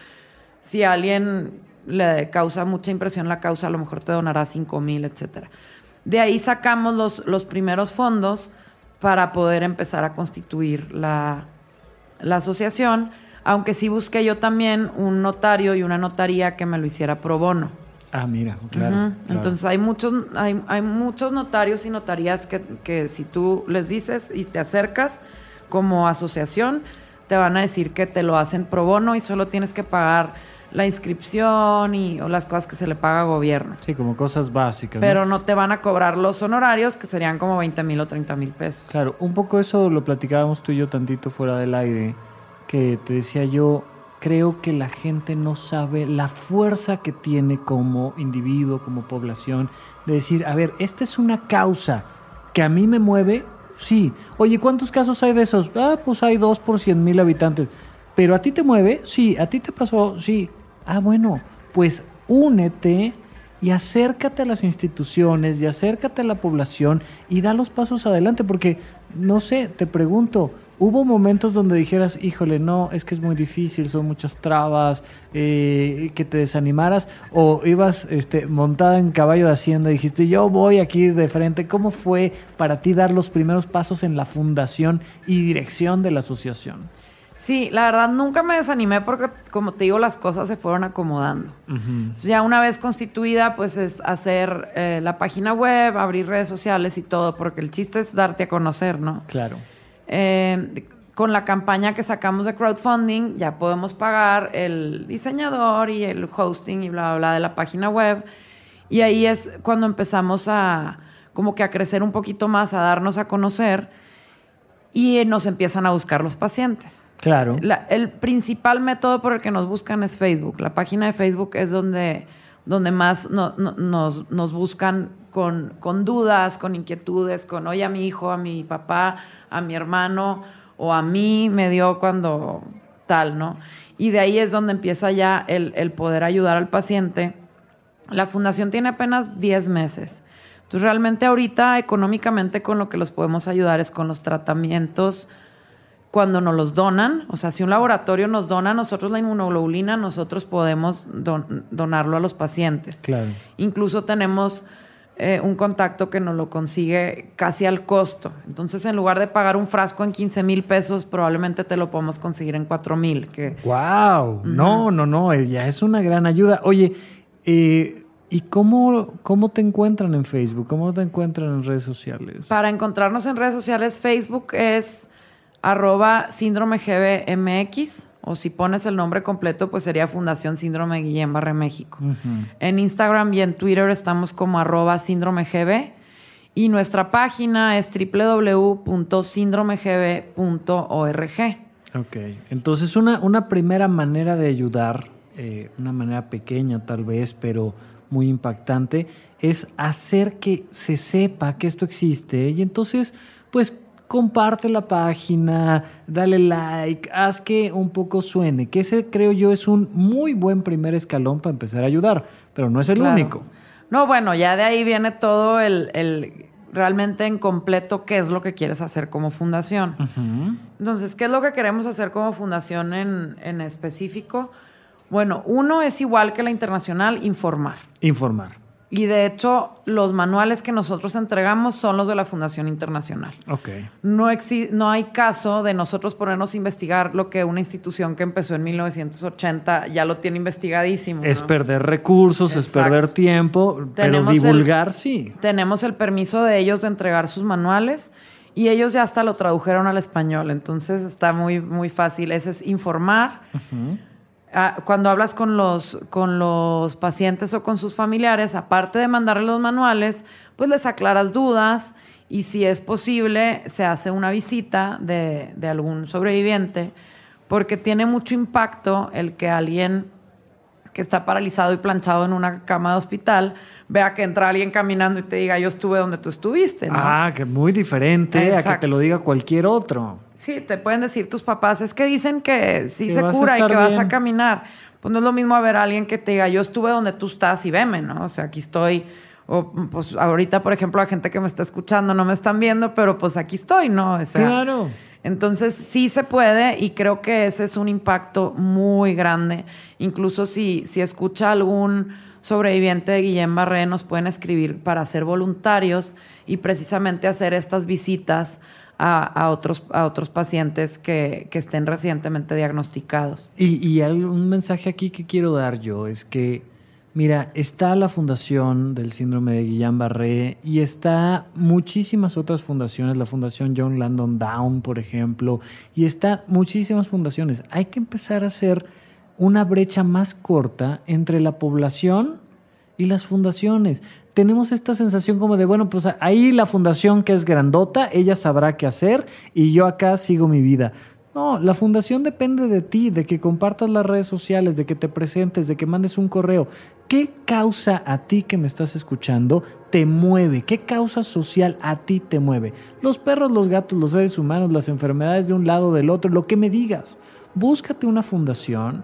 Si a alguien le causa mucha impresión la causa, a lo mejor te donará 5 mil, etcétera. De ahí sacamos los, los primeros fondos para poder empezar a constituir la, la asociación, aunque sí busqué yo también un notario y una notaría que me lo hiciera pro bono. Ah, mira, claro. Entonces hay muchos, hay, hay, muchos notarios y notarías que, que, si tú les dices y te acercas como asociación, te van a decir que te lo hacen pro bono y solo tienes que pagar la inscripción y las cosas que se le paga a gobierno. Sí, como cosas básicas. Pero ¿no? te van a cobrar los honorarios, que serían como 20 mil o 30 mil pesos. Claro, un poco eso lo platicábamos tú y yo tantito fuera del aire, que te decía yo, creo que la gente no sabe la fuerza que tiene como individuo, como población, de decir, a ver, esta es una causa que a mí me mueve, sí. Oye, ¿cuántos casos hay de esos? Ah, pues hay dos por 100 mil habitantes. Pero a ti te mueve, sí. A ti te pasó, sí. Ah, bueno, pues únete y acércate a las instituciones y acércate a la población y da los pasos adelante, porque, no sé, te pregunto, ¿hubo momentos donde dijeras, híjole, no, es que es muy difícil, son muchas trabas, eh, que te desanimaras? ¿O ibas este, montada en caballo de hacienda y dijiste, yo voy aquí de frente? ¿Cómo fue para ti dar los primeros pasos en la fundación y dirección de la asociación? Sí, la verdad nunca me desanimé porque, como te digo, las cosas se fueron acomodando. ya una vez constituida, pues es hacer eh, la página web, abrir redes sociales y todo, porque el chiste es darte a conocer, ¿no? Claro. Eh, con la campaña que sacamos de crowdfunding, ya podemos pagar el diseñador y el hosting y bla, bla, bla de la página web. Y ahí es cuando empezamos a como que a crecer un poquito más, a darnos a conocer y nos empiezan a buscar los pacientes. Claro. el principal método por el que nos buscan es Facebook. La página de Facebook es donde, donde más nos, buscan con, dudas, con inquietudes, con, oye, a mi hijo, a mi papá, a mi hermano o a mí me dio cuando tal, ¿no? Y de ahí es donde empieza ya el, el poder ayudar al paciente. La fundación tiene apenas 10 meses. Entonces, realmente ahorita económicamente con lo que los podemos ayudar es con los tratamientos cuando nos los donan, o sea, si un laboratorio nos dona a nosotros la inmunoglobulina, nosotros podemos donarlo a los pacientes. Claro. Incluso tenemos eh, un contacto que nos lo consigue casi al costo. Entonces, en lugar de pagar un frasco en 15 mil pesos, probablemente te lo podemos conseguir en 4 mil. Que... ¡Wow! No, no, no, eh, ya es una gran ayuda. Oye, eh, ¿Y cómo, cómo te encuentran en Facebook? ¿Cómo te encuentran en redes sociales? Para encontrarnos en redes sociales, Facebook es arroba síndrome GBMX o si pones el nombre completo, pues sería Fundación Síndrome Guillén Barre México. En Instagram y en Twitter estamos como arroba síndrome GB y nuestra página es www.síndromegb.org. Ok, entonces una, una primera manera de ayudar, eh, una manera pequeña tal vez, pero muy impactante, es hacer que se sepa que esto existe y entonces pues comparte la página, dale like, haz que un poco suene, que ese creo yo es un muy buen primer escalón para empezar a ayudar, pero no es el único. No, bueno, ya de ahí viene todo el, realmente en completo qué es lo que quieres hacer como fundación. Entonces, ¿qué es lo que queremos hacer como fundación en específico? Bueno, uno es igual que la internacional, informar. Informar. Y de hecho, los manuales que nosotros entregamos son los de la Fundación Internacional. Okay. No, no hay caso de nosotros ponernos a investigar lo que una institución que empezó en 1980 ya lo tiene investigadísimo. Es perder recursos, es perder tiempo, pero divulgar sí. Tenemos el permiso de ellos de entregar sus manuales y ellos ya hasta lo tradujeron al español. Entonces está muy, muy fácil. Ese es informar. Ah, cuando hablas con los, con los pacientes o con sus familiares, aparte de mandarles los manuales, pues les aclaras dudas y si es posible se hace una visita de, algún sobreviviente, porque tiene mucho impacto el que alguien que está paralizado y planchado en una cama de hospital, vea que entra alguien caminando y te diga, yo estuve donde tú estuviste. Ah, que muy diferente a que te lo diga cualquier otro. Sí, te pueden decir tus papás, es que dicen que sí se cura y que vas a caminar. Pues no es lo mismo a ver alguien que te diga, yo estuve donde tú estás y veme, ¿no? O sea, aquí estoy. O, pues ahorita, por ejemplo, la gente que me está escuchando no me están viendo, pero pues aquí estoy, ¿no? claro. Entonces sí se puede y creo que ese es un impacto muy grande. Incluso si, si escucha algún sobreviviente de Guillén Barré, nos pueden escribir para ser voluntarios y precisamente hacer estas visitas a, otros, a otros pacientes que, estén recientemente diagnosticados. Y, y un mensaje aquí que quiero dar yo es que, mira, está la Fundación del Síndrome de Guillain-Barré y está muchísimas otras fundaciones, la Fundación John Landon Down, por ejemplo, y está muchísimas fundaciones. Hay que empezar a hacer una brecha más corta entre la población y las fundaciones tenemos esta sensación como de, bueno, pues ahí la fundación que es grandota, ella sabrá qué hacer y yo acá sigo mi vida. No, la fundación depende de ti, de que compartas las redes sociales, de que te presentes, de que mandes un correo. ¿Qué causa a ti que me estás escuchando te mueve? ¿Qué causa social a ti te mueve? Los perros, los gatos, los seres humanos, las enfermedades de un lado, del otro, lo que me digas. Búscate una fundación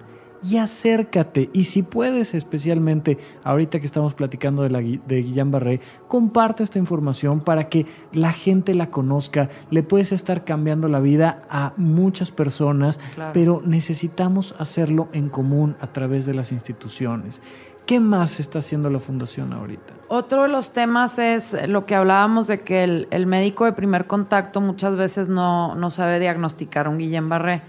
y acércate. Y si puedes, especialmente ahorita que estamos platicando de, la, de Barré, comparte esta información para que la gente la conozca. Le puedes estar cambiando la vida a muchas personas, pero necesitamos hacerlo en común a través de las instituciones. ¿Qué más está haciendo la fundación ahorita? Otro de los temas es lo que hablábamos de que el, médico de primer contacto muchas veces no, no sabe diagnosticar un Guillén barré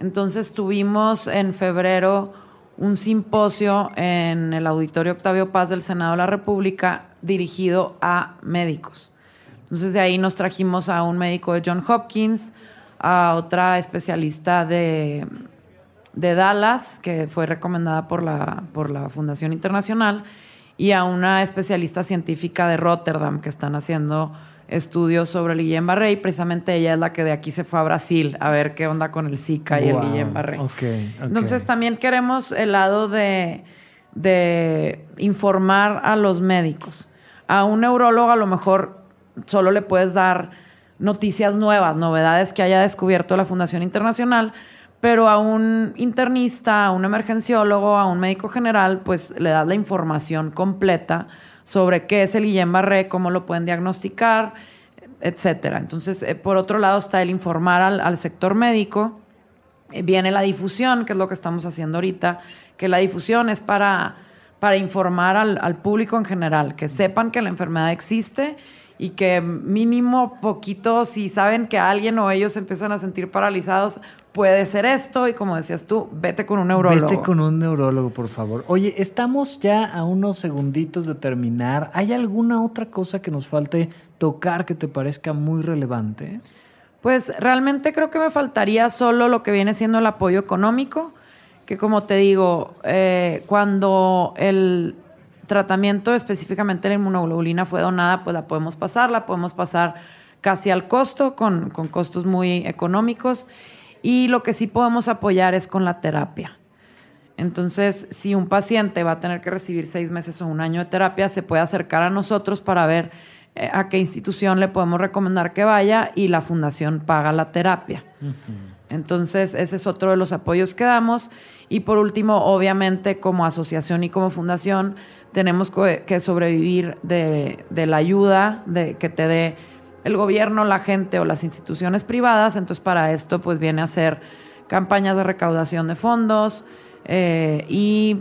entonces tuvimos en febrero un simposio en el Auditorio Octavio Paz del Senado de la República dirigido a médicos. Entonces de ahí nos trajimos a un médico de John Hopkins, a otra especialista de, de Dallas, que fue recomendada por la, por la Fundación Internacional, y a una especialista científica de Rotterdam que están haciendo estudios sobre el Guillain-Barré y precisamente ella es la que de aquí se fue a Brasil a ver qué onda con el Zika y el Guillain-Barré. Entonces también queremos el lado de, de informar a los médicos. A un neurólogo a lo mejor solo le puedes dar noticias nuevas, novedades que haya descubierto la Fundación Internacional, pero a un internista, a un emergenciólogo, a un médico general, pues le das la información completa sobre qué es el Guillain-Barré, cómo lo pueden diagnosticar, etcétera. Entonces, eh, por otro lado está el informar al, sector médico. Eh, viene la difusión, que es lo que estamos haciendo ahorita, que la difusión es para, para informar al, al público en general, que sepan que la enfermedad existe y que mínimo poquito, si saben que alguien o ellos empiezan a sentir paralizados, puede ser esto y como decías tú, vete con un neurólogo. Vete con un neurólogo, por favor. Oye, estamos ya a unos segunditos de terminar. ¿Hay alguna otra cosa que nos falte tocar que te parezca muy relevante? Pues realmente creo que me faltaría solo lo que viene siendo el apoyo económico, que como te digo, eh, cuando el tratamiento específicamente la inmunoglobulina fue donada, pues la podemos pasar, la podemos pasar casi al costo, con, con costos muy económicos. Y lo que sí podemos apoyar es con la terapia. Entonces, si un paciente va a tener que recibir seis meses o un año de terapia, se puede acercar a nosotros para ver eh, a qué institución le podemos recomendar que vaya y la fundación paga la terapia. Entonces, ese es otro de los apoyos que damos. Y por último, obviamente, como asociación y como fundación, tenemos que sobrevivir de, la ayuda de, que te dé el gobierno, la gente o las instituciones privadas. Entonces, para esto, pues viene a hacer campañas de recaudación de fondos eh, y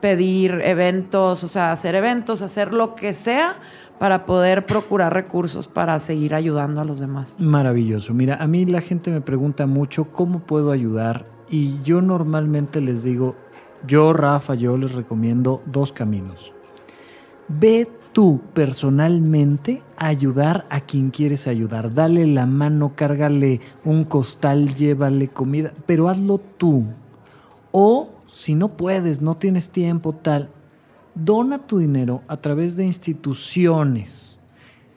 pedir eventos, o sea, hacer eventos, hacer lo que sea para poder procurar recursos para seguir ayudando a los demás. Maravilloso. Mira, a mí la gente me pregunta mucho cómo puedo ayudar y yo normalmente les digo, yo Rafa, yo les recomiendo dos caminos. Ve tú personalmente ayudar a quien quieres ayudar. Dale la mano, cárgale un costal, llévale comida, pero hazlo tú. O si no puedes, no tienes tiempo, tal, dona tu dinero a través de instituciones.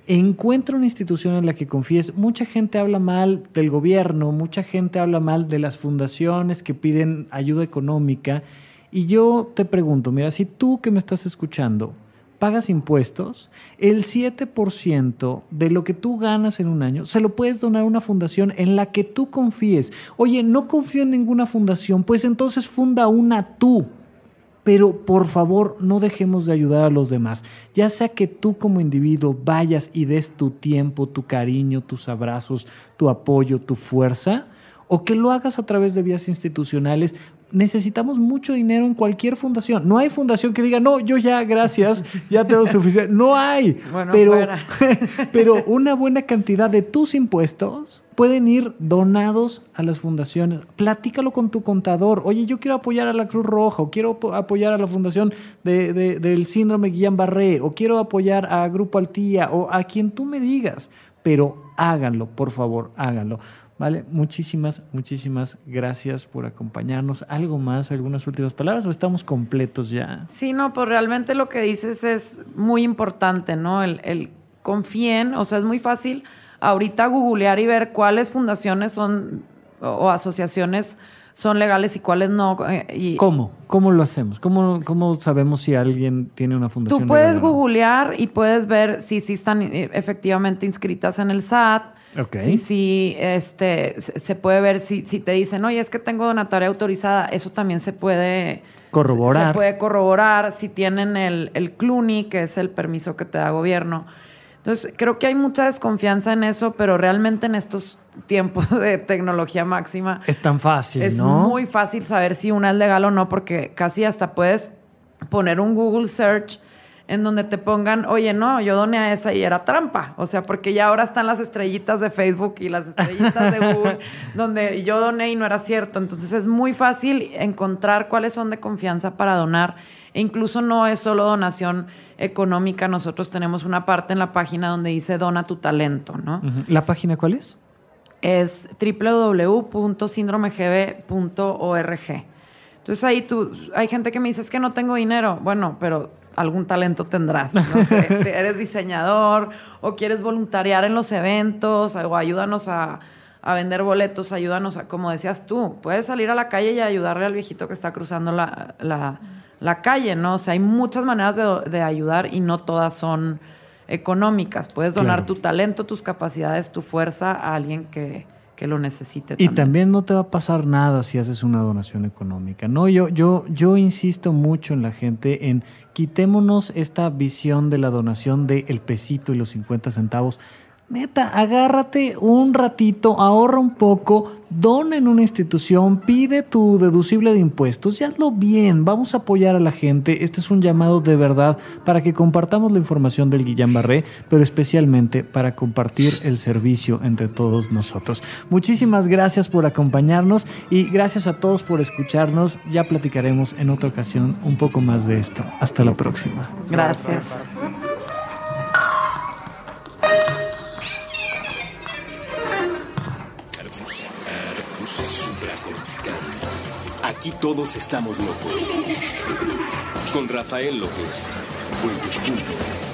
Encuentra una institución en la que confíes. Mucha gente habla mal del gobierno, mucha gente habla mal de las fundaciones que piden ayuda económica. Y yo te pregunto, mira, si tú que me estás escuchando pagas impuestos, el 7% de lo que tú ganas en un año se lo puedes donar a una fundación en la que tú confíes. Oye, no confío en ninguna fundación, pues entonces funda una tú. Pero por favor, no dejemos de ayudar a los demás. Ya sea que tú como individuo vayas y des tu tiempo, tu cariño, tus abrazos, tu apoyo, tu fuerza, o que lo hagas a través de vías institucionales. Necesitamos mucho dinero en cualquier fundación. No hay fundación que diga, no, yo ya, gracias, ya tengo suficiente. No hay. pero, pero una buena cantidad de tus impuestos pueden ir donados a las fundaciones. Platícalo con tu contador. Oye, yo quiero apoyar a la Cruz Roja, o quiero apoyar a la Fundación del Síndrome Guillain-Barré, o quiero apoyar a Grupo Altía, o a quien tú me digas. Pero háganlo, por favor, háganlo. ¿Vale? Muchísimas, muchísimas gracias por acompañarnos. ¿Algo más? ¿Algunas últimas palabras o estamos completos ya? Sí, no, pues realmente lo que dices es muy importante, ¿no? El, el confíen, o sea, es muy fácil ahorita googlear y ver cuáles fundaciones son o, asociaciones son legales y cuáles no. Eh, y ¿Cómo? ¿Cómo lo hacemos? ¿Cómo, ¿Cómo sabemos si alguien tiene una fundación? Tú puedes googlear y puedes ver si sí están eh, efectivamente inscritas en el SAT, Okay. Sí, este, se puede ver si, si te dicen, oye, es que tengo tarea autorizada, eso también se puede corroborar. puede corroborar si tienen el, el CLUNY, que es el permiso que te da gobierno. Entonces, creo que hay mucha desconfianza en eso, pero realmente en estos tiempos de tecnología máxima. Es tan fácil, Es muy fácil saber si una es legal o no, porque casi hasta puedes poner un Google search en donde te pongan, oye, no, yo doné a esa y era trampa. O sea, porque ya ahora están las estrellitas de Facebook y las estrellitas de Google, donde yo doné y no era cierto. Entonces es muy fácil encontrar cuáles son de confianza para donar. E incluso no es solo donación económica, nosotros tenemos una parte en la página donde dice dona tu talento, ¿no? ¿La página cuál es? Es www.síndromegb.org. Entonces ahí tú, hay gente que me dice, es que no tengo dinero. Bueno, pero algún talento tendrás. No sé, este, eres diseñador o quieres voluntariar en los eventos o ayúdanos a, vender boletos, ayúdanos a, como decías tú, puedes salir a la calle y ayudarle al viejito que está cruzando la, calle, ¿no? O sea, hay muchas maneras de, ayudar y no todas son económicas. Puedes donar tu talento, tus capacidades, tu fuerza a alguien que, que lo necesite. Y también no te va a pasar nada si haces una donación económica. No, yo, yo, yo insisto mucho en la gente en quitémonos esta visión de la donación de el pesito y los 50 centavos. Neta, agárrate un ratito, ahorra un poco, dona en una institución, pide tu deducible de impuestos y hazlo bien. Vamos a apoyar a la gente. Este es un llamado de verdad para que compartamos la información del Guillán Barré, pero especialmente para compartir el servicio entre todos nosotros. Muchísimas gracias por acompañarnos y gracias a todos por escucharnos. Ya platicaremos en otra ocasión un poco más de esto. Hasta la próxima. Gracias. todos estamos locos. Con Rafael López. Buen Chiquito.